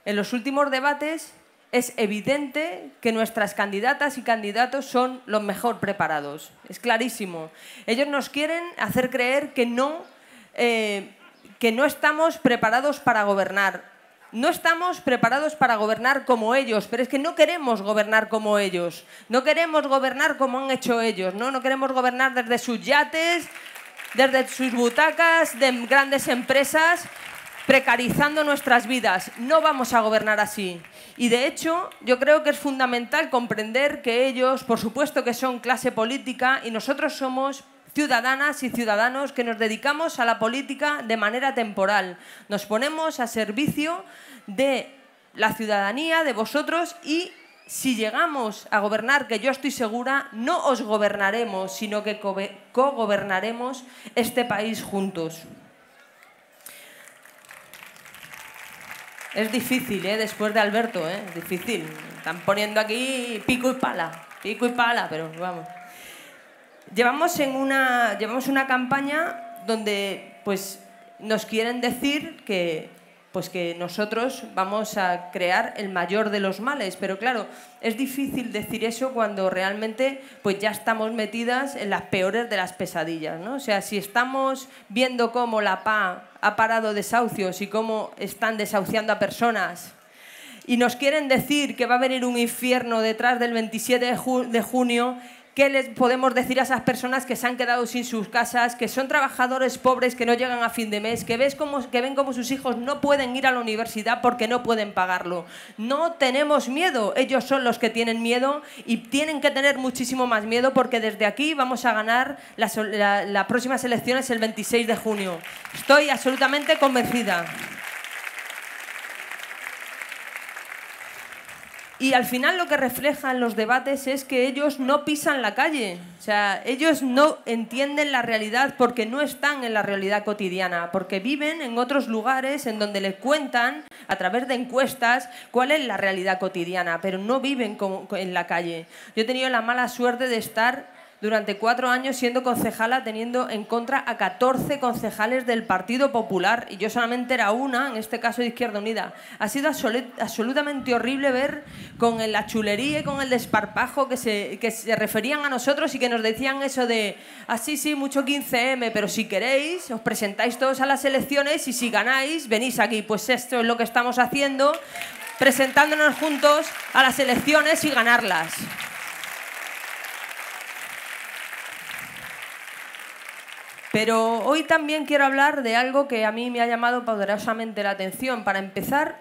en los últimos debates es evidente que nuestras candidatas y candidatos son los mejor preparados. Es clarísimo. Ellos nos quieren hacer creer que no, eh, que no estamos preparados para gobernar no estamos preparados para gobernar como ellos, pero es que no queremos gobernar como ellos, no queremos gobernar como han hecho ellos, no, no queremos gobernar desde sus yates, desde sus butacas de grandes empresas, precarizando nuestras vidas. No vamos a gobernar así. Y de hecho, yo creo que es fundamental comprender que ellos, por supuesto que son clase política y nosotros somos ciudadanas y ciudadanos que nos dedicamos a la política de manera temporal. Nos ponemos a servicio de la ciudadanía, de vosotros y si llegamos a gobernar, que yo estoy segura, no os gobernaremos, sino que co-gobernaremos este país juntos. Es difícil, ¿eh? después de Alberto, es ¿eh? difícil. Están poniendo aquí pico y pala, pico y pala, pero vamos llevamos, en una, llevamos una campaña donde pues, nos quieren decir que, pues que nosotros vamos a crear el mayor de los males. Pero claro, es difícil decir eso cuando realmente pues ya estamos metidas en las peores de las pesadillas. O sea, si estamos viendo cómo la PA ha parado desahucios y cómo están desahuciando a personas y nos quieren decir que va a venir un infierno detrás del 27 de, junio, ¿Qué les podemos decir a esas personas que se han quedado sin sus casas, que son trabajadores pobres, que no llegan a fin de mes, que, ves que ven como sus hijos no pueden ir a la universidad porque no pueden pagarlo? No tenemos miedo, ellos son los que tienen miedo y tienen que tener muchísimo más miedo porque desde aquí vamos a ganar las próximas elecciones el 26 de junio. Estoy absolutamente convencida. Y al final lo que reflejan los debates es que ellos no pisan la calle, o sea, ellos no entienden la realidad porque no están en la realidad cotidiana, porque viven en otros lugares en donde les cuentan a través de encuestas cuál es la realidad cotidiana, pero no viven en la calle. Yo he tenido la mala suerte de estar durante cuatro años siendo concejala, teniendo en contra a 14 concejales del Partido Popular y yo solamente era una, en este caso de Izquierda Unida. Ha sido absolutamente horrible ver con la chulería y con el desparpajo que se, referían a nosotros y que nos decían eso de, así ah, sí, mucho 15M, pero si queréis, os presentáis todos a las elecciones y si ganáis, venís aquí. Pues esto es lo que estamos haciendo, presentándonos juntos a las elecciones y ganarlas. Pero hoy también quiero hablar de algo que a mí me ha llamado poderosamente la atención. Para empezar,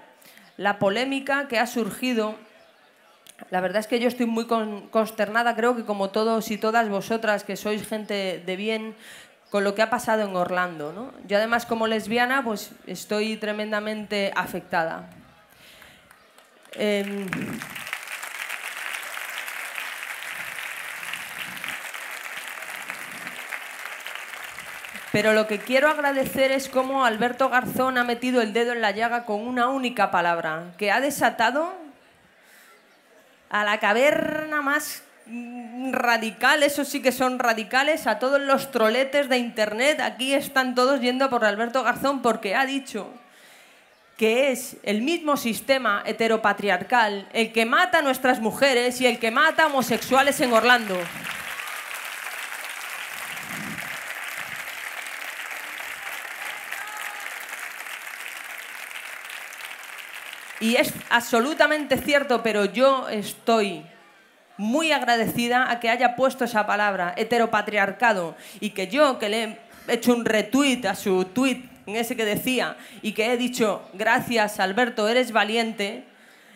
la polémica que ha surgido. La verdad es que yo estoy muy consternada, creo que como todos y todas vosotras que sois gente de bien, con lo que ha pasado en Orlando. Yo además como lesbiana pues estoy tremendamente afectada. Em, Pero lo que quiero agradecer es cómo Alberto Garzón ha metido el dedo en la llaga con una única palabra, que ha desatado a la caverna más radical, eso sí que son radicales, a todos los troletes de Internet, aquí están todos yendo por Alberto Garzón porque ha dicho que es el mismo sistema heteropatriarcal el que mata a nuestras mujeres y el que mata a homosexuales en Orlando. Y es absolutamente cierto, pero yo estoy muy agradecida a que haya puesto esa palabra, heteropatriarcado, y que yo, que le he hecho un retweet a su tweet, en ese que decía, y que he dicho, gracias Alberto, eres valiente,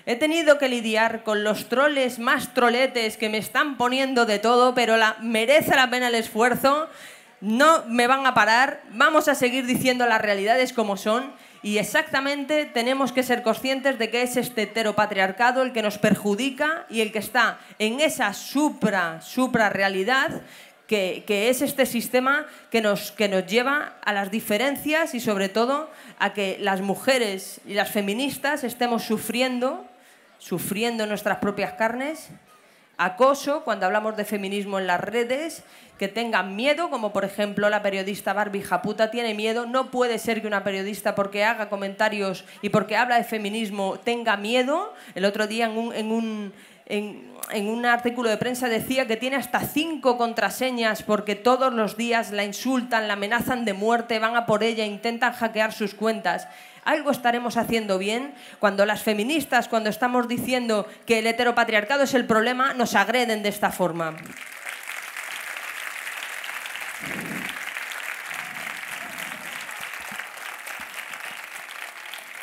he tenido que lidiar con los troles más troletes que me están poniendo de todo, pero la, merece la pena el esfuerzo, no me van a parar, vamos a seguir diciendo las realidades como son, y exactamente tenemos que ser conscientes de que es este heteropatriarcado el que nos perjudica y el que está en esa supra, supra realidad que, es este sistema que nos, que nos lleva a las diferencias y sobre todo a que las mujeres y las feministas estemos sufriendo, sufriendo nuestras propias carnes acoso cuando hablamos de feminismo en las redes, que tengan miedo, como por ejemplo la periodista Barbie Japuta tiene miedo. No puede ser que una periodista porque haga comentarios y porque habla de feminismo tenga miedo. El otro día en un, en un en, un artículo de prensa decía que tiene hasta cinco contraseñas porque todos los días la insultan, la amenazan de muerte, van a por ella, intentan hackear sus cuentas algo estaremos haciendo bien cuando las feministas, cuando estamos diciendo que el heteropatriarcado es el problema, nos agreden de esta forma.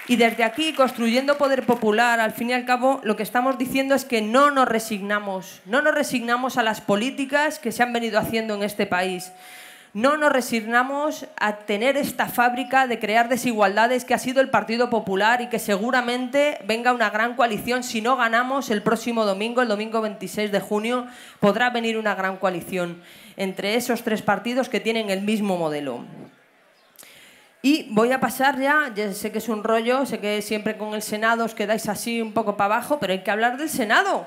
Y desde aquí, construyendo poder popular, al fin y al cabo, lo que estamos diciendo es que no nos resignamos, no nos resignamos a las políticas que se han venido haciendo en este país. No nos resignamos a tener esta fábrica de crear desigualdades que ha sido el Partido Popular y que seguramente venga una gran coalición. Si no ganamos el próximo domingo, el domingo 26 de junio, podrá venir una gran coalición entre esos tres partidos que tienen el mismo modelo. Y voy a pasar ya, ya sé que es un rollo, sé que siempre con el Senado os quedáis así un poco para abajo, pero hay que hablar del Senado.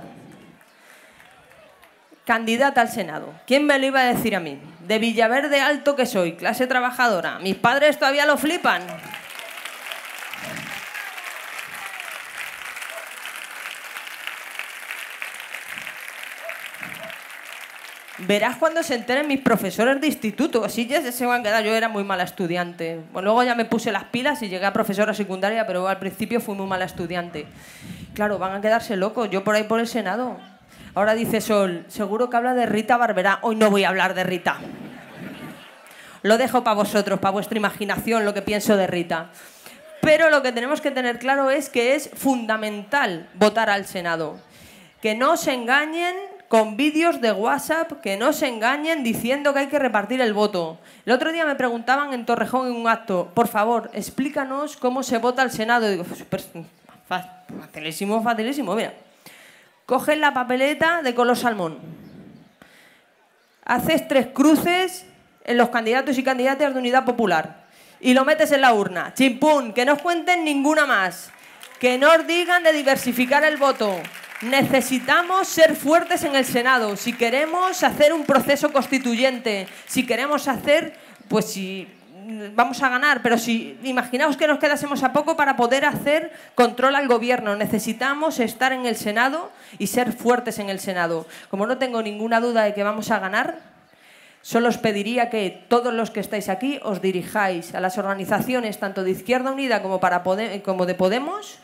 Candidata al Senado. ¿Quién me lo iba a decir a mí? de Villaverde Alto que soy, clase trabajadora. Mis padres todavía lo flipan. Verás cuando se enteren mis profesores de instituto, así ya se van a quedar, yo era muy mala estudiante. luego ya me puse las pilas y llegué a profesora secundaria, pero al principio fui muy mala estudiante. Claro, van a quedarse locos, yo por ahí por el Senado. Ahora dice Sol, seguro que habla de Rita Barberá. Hoy no voy a hablar de Rita. Lo dejo para vosotros, para vuestra imaginación, lo que pienso de Rita. Pero lo que tenemos que tener claro es que es fundamental votar al Senado. Que no se engañen con vídeos de WhatsApp, que no se engañen diciendo que hay que repartir el voto. El otro día me preguntaban en Torrejón en un acto, por favor, explícanos cómo se vota al Senado. Y digo, pues, pues, facilísimo, facilísimo, mira. Coges la papeleta de color salmón. Haces tres cruces en los candidatos y candidatas de Unidad Popular. Y lo metes en la urna. Chimpún, que no os cuenten ninguna más. Que no os digan de diversificar el voto. Necesitamos ser fuertes en el Senado si queremos hacer un proceso constituyente, si queremos hacer, pues si vamos a ganar, pero si imaginaos que nos quedásemos a poco para poder hacer control al gobierno. Necesitamos estar en el Senado y ser fuertes en el Senado. Como no tengo ninguna duda de que vamos a ganar, Solo os pediría que todos los que estáis aquí os dirijáis a las organizaciones tanto de Izquierda Unida como, para como de Podemos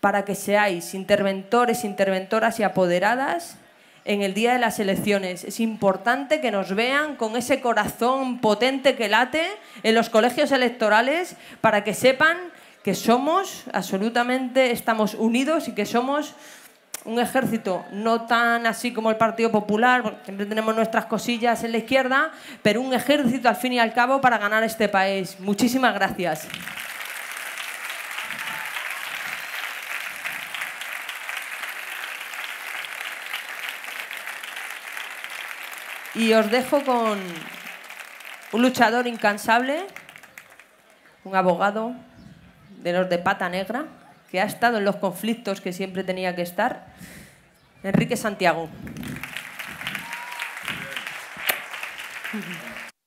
para que seáis interventores, interventoras y apoderadas en el día de las elecciones. Es importante que nos vean con ese corazón potente que late en los colegios electorales para que sepan que somos absolutamente, estamos unidos y que somos un ejército no tan así como el Partido Popular, porque siempre tenemos nuestras cosillas en la izquierda, pero un ejército al fin y al cabo para ganar este país. Muchísimas gracias. Y os dejo con un luchador incansable, un abogado de los de pata negra, que ha estado en los conflictos que siempre tenía que estar, Enrique Santiago.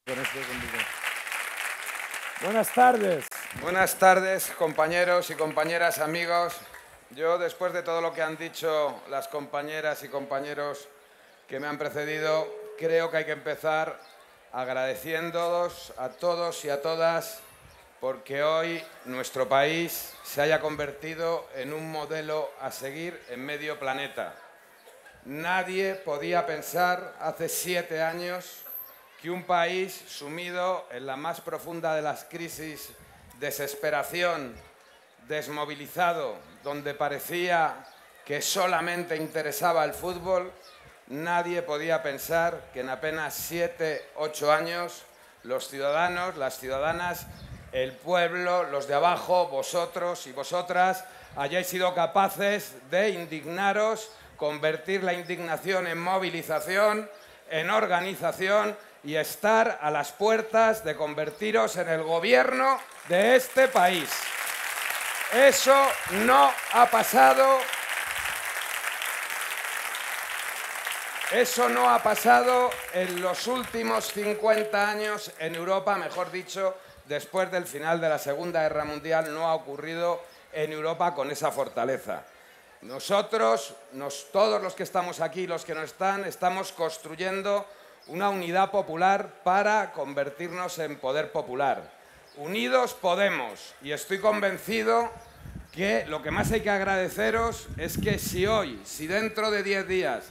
Este Buenas tardes. Buenas tardes, compañeros y compañeras, amigos. Yo, después de todo lo que han dicho las compañeras y compañeros que me han precedido, creo que hay que empezar agradeciéndolos a todos y a todas porque hoy nuestro país se haya convertido en un modelo a seguir en medio planeta. Nadie podía pensar hace siete años que un país sumido en la más profunda de las crisis, desesperación, desmovilizado, donde parecía que solamente interesaba el fútbol, nadie podía pensar que en apenas siete, ocho años los ciudadanos, las ciudadanas, el pueblo, los de abajo, vosotros y vosotras, hayáis sido capaces de indignaros, convertir la indignación en movilización, en organización y estar a las puertas de convertiros en el gobierno de este país. Eso no ha pasado Eso no ha pasado en los últimos 50 años en Europa, mejor dicho, después del final de la Segunda Guerra Mundial, no ha ocurrido en Europa con esa fortaleza. Nosotros, todos los que estamos aquí, los que no están, estamos construyendo una unidad popular para convertirnos en poder popular. Unidos podemos y estoy convencido que lo que más hay que agradeceros es que si hoy, si dentro de 10 días,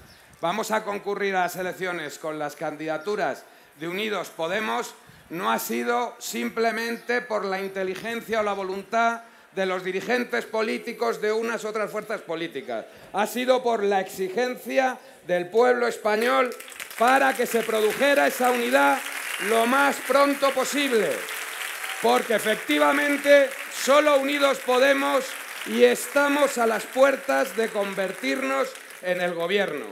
vamos a concurrir a las elecciones con las candidaturas de Unidos Podemos no ha sido simplemente por la inteligencia o la voluntad de los dirigentes políticos de unas otras fuerzas políticas. Ha sido por la exigencia del pueblo español para que se produjera esa unidad lo más pronto posible. Porque efectivamente solo unidos podemos y estamos a las puertas de convertirnos en el gobierno.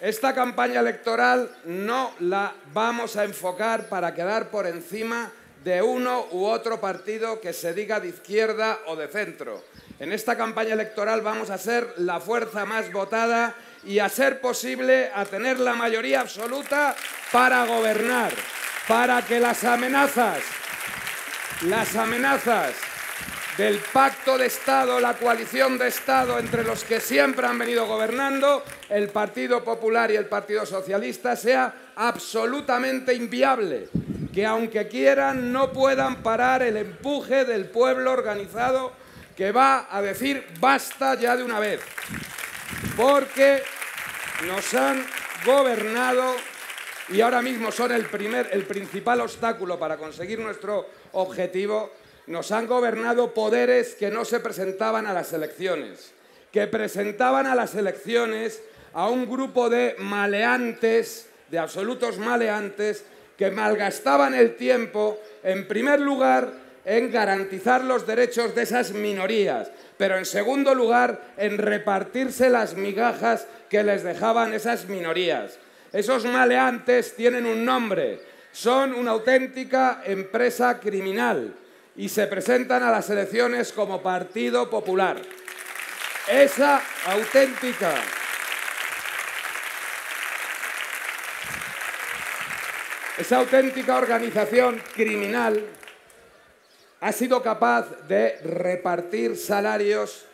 Esta campaña electoral no la vamos a enfocar para quedar por encima de uno u otro partido que se diga de izquierda o de centro. En esta campaña electoral vamos a ser la fuerza más votada y a ser posible a tener la mayoría absoluta para gobernar, para que las amenazas, las amenazas el pacto de Estado, la coalición de Estado entre los que siempre han venido gobernando, el Partido Popular y el Partido Socialista, sea absolutamente inviable. Que aunque quieran, no puedan parar el empuje del pueblo organizado que va a decir basta ya de una vez. Porque nos han gobernado y ahora mismo son el, primer, el principal obstáculo para conseguir nuestro objetivo nos han gobernado poderes que no se presentaban a las elecciones, que presentaban a las elecciones a un grupo de maleantes, de absolutos maleantes, que malgastaban el tiempo, en primer lugar, en garantizar los derechos de esas minorías, pero en segundo lugar, en repartirse las migajas que les dejaban esas minorías. Esos maleantes tienen un nombre, son una auténtica empresa criminal y se presentan a las elecciones como Partido Popular. Esa auténtica. Esa auténtica organización criminal ha sido capaz de repartir salarios,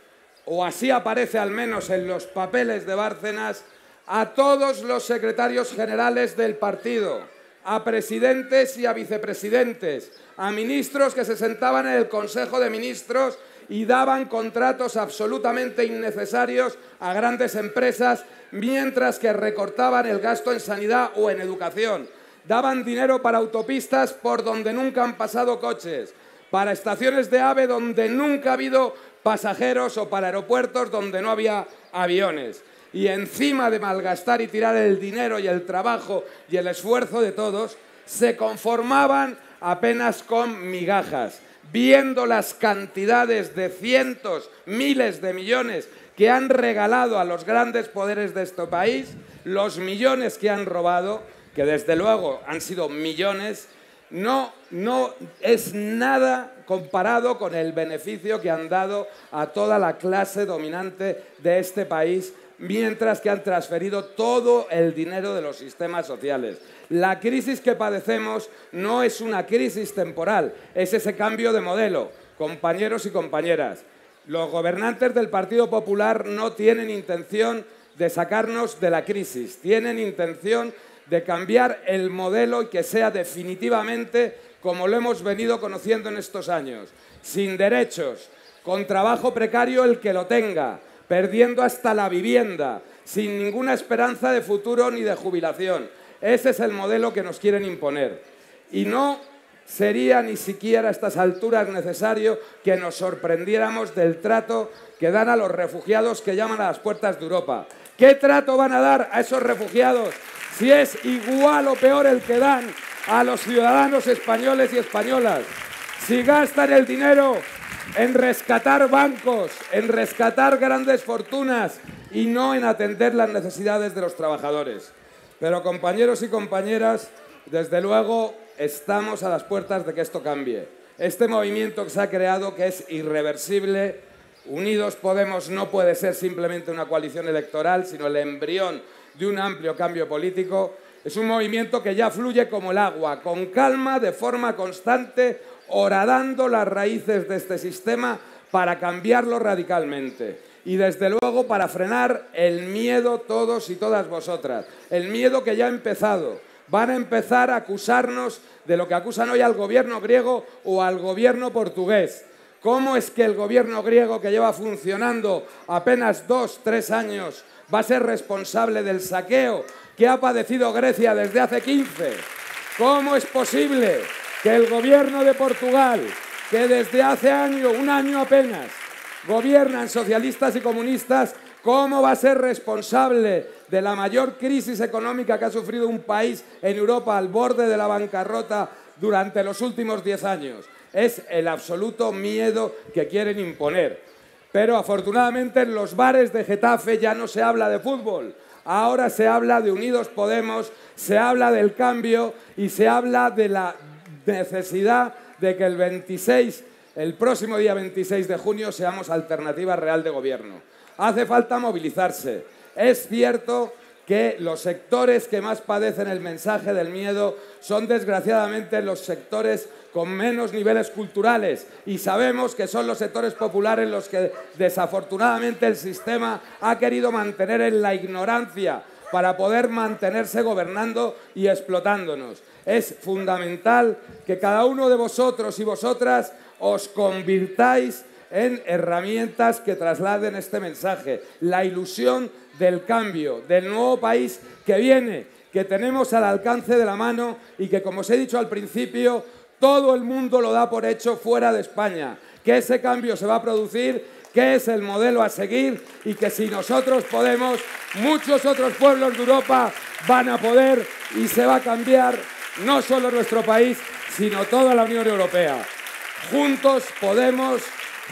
o así aparece al menos en los papeles de Bárcenas, a todos los secretarios generales del partido a presidentes y a vicepresidentes, a ministros que se sentaban en el Consejo de Ministros y daban contratos absolutamente innecesarios a grandes empresas mientras que recortaban el gasto en sanidad o en educación. Daban dinero para autopistas por donde nunca han pasado coches, para estaciones de AVE donde nunca ha habido pasajeros o para aeropuertos donde no había aviones y encima de malgastar y tirar el dinero y el trabajo y el esfuerzo de todos, se conformaban apenas con migajas, viendo las cantidades de cientos, miles de millones que han regalado a los grandes poderes de este país, los millones que han robado, que desde luego han sido millones, no, no es nada comparado con el beneficio que han dado a toda la clase dominante de este país mientras que han transferido todo el dinero de los sistemas sociales. La crisis que padecemos no es una crisis temporal, es ese cambio de modelo, compañeros y compañeras. Los gobernantes del Partido Popular no tienen intención de sacarnos de la crisis, tienen intención de cambiar el modelo y que sea definitivamente como lo hemos venido conociendo en estos años, sin derechos, con trabajo precario el que lo tenga, perdiendo hasta la vivienda, sin ninguna esperanza de futuro ni de jubilación. Ese es el modelo que nos quieren imponer. Y no sería ni siquiera a estas alturas necesario que nos sorprendiéramos del trato que dan a los refugiados que llaman a las puertas de Europa. ¿Qué trato van a dar a esos refugiados si es igual o peor el que dan a los ciudadanos españoles y españolas? Si gastan el dinero en rescatar bancos, en rescatar grandes fortunas y no en atender las necesidades de los trabajadores. Pero compañeros y compañeras, desde luego estamos a las puertas de que esto cambie. Este movimiento que se ha creado, que es irreversible, Unidos Podemos no puede ser simplemente una coalición electoral, sino el embrión de un amplio cambio político, es un movimiento que ya fluye como el agua, con calma, de forma constante, horadando las raíces de este sistema para cambiarlo radicalmente. Y desde luego para frenar el miedo todos y todas vosotras. El miedo que ya ha empezado. Van a empezar a acusarnos de lo que acusan hoy al gobierno griego o al gobierno portugués. ¿Cómo es que el gobierno griego que lleva funcionando apenas dos, tres años va a ser responsable del saqueo que ha padecido Grecia desde hace 15? ¿Cómo es posible? que el gobierno de Portugal, que desde hace año, un año apenas, gobiernan socialistas y comunistas, ¿cómo va a ser responsable de la mayor crisis económica que ha sufrido un país en Europa al borde de la bancarrota durante los últimos 10 años? Es el absoluto miedo que quieren imponer. Pero afortunadamente en los bares de Getafe ya no se habla de fútbol. Ahora se habla de Unidos Podemos, se habla del cambio y se habla de la necesidad de que el 26, el próximo día 26 de junio, seamos alternativa real de gobierno. Hace falta movilizarse. Es cierto que los sectores que más padecen el mensaje del miedo son desgraciadamente los sectores con menos niveles culturales y sabemos que son los sectores populares los que desafortunadamente el sistema ha querido mantener en la ignorancia para poder mantenerse gobernando y explotándonos es fundamental que cada uno de vosotros y vosotras os convirtáis en herramientas que trasladen este mensaje, la ilusión del cambio, del nuevo país que viene, que tenemos al alcance de la mano y que, como os he dicho al principio, todo el mundo lo da por hecho fuera de España, que ese cambio se va a producir, que es el modelo a seguir y que si nosotros podemos, muchos otros pueblos de Europa van a poder y se va a cambiar no solo nuestro país, sino toda la Unión Europea. Juntos podemos,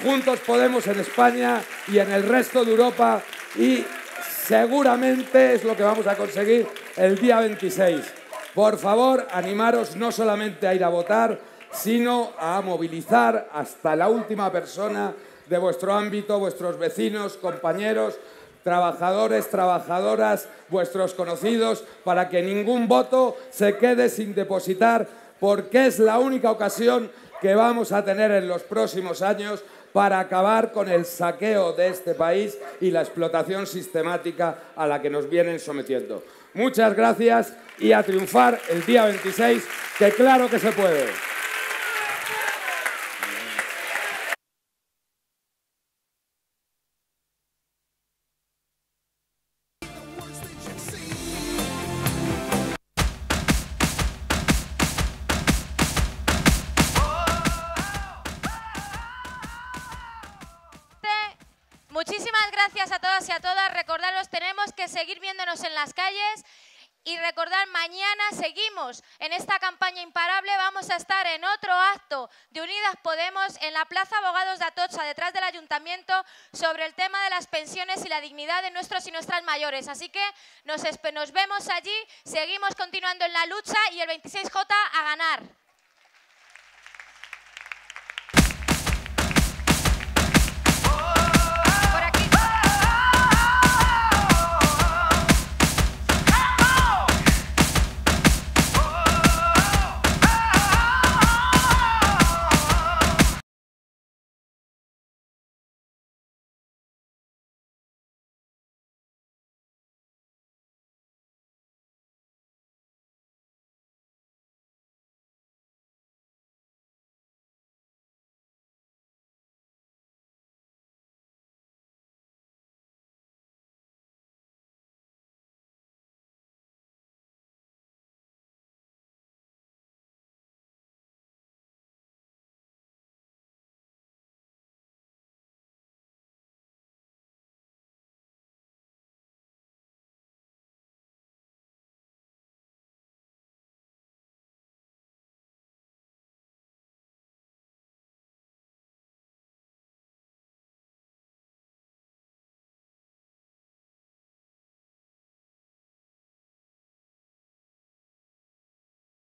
juntos podemos en España y en el resto de Europa y seguramente es lo que vamos a conseguir el día 26. Por favor, animaros no solamente a ir a votar, sino a movilizar hasta la última persona de vuestro ámbito, vuestros vecinos, compañeros, trabajadores, trabajadoras, vuestros conocidos, para que ningún voto se quede sin depositar, porque es la única ocasión que vamos a tener en los próximos años para acabar con el saqueo de este país y la explotación sistemática a la que nos vienen sometiendo. Muchas gracias y a triunfar el día 26, que claro que se puede. seguir viéndonos en las calles y recordar, mañana seguimos en esta campaña imparable, vamos a estar en otro acto de Unidas Podemos en la Plaza Abogados de Atocha, detrás del Ayuntamiento, sobre el tema de las pensiones y la dignidad de nuestros y nuestras mayores. Así que nos, nos vemos allí, seguimos continuando en la lucha y el 26J a ganar.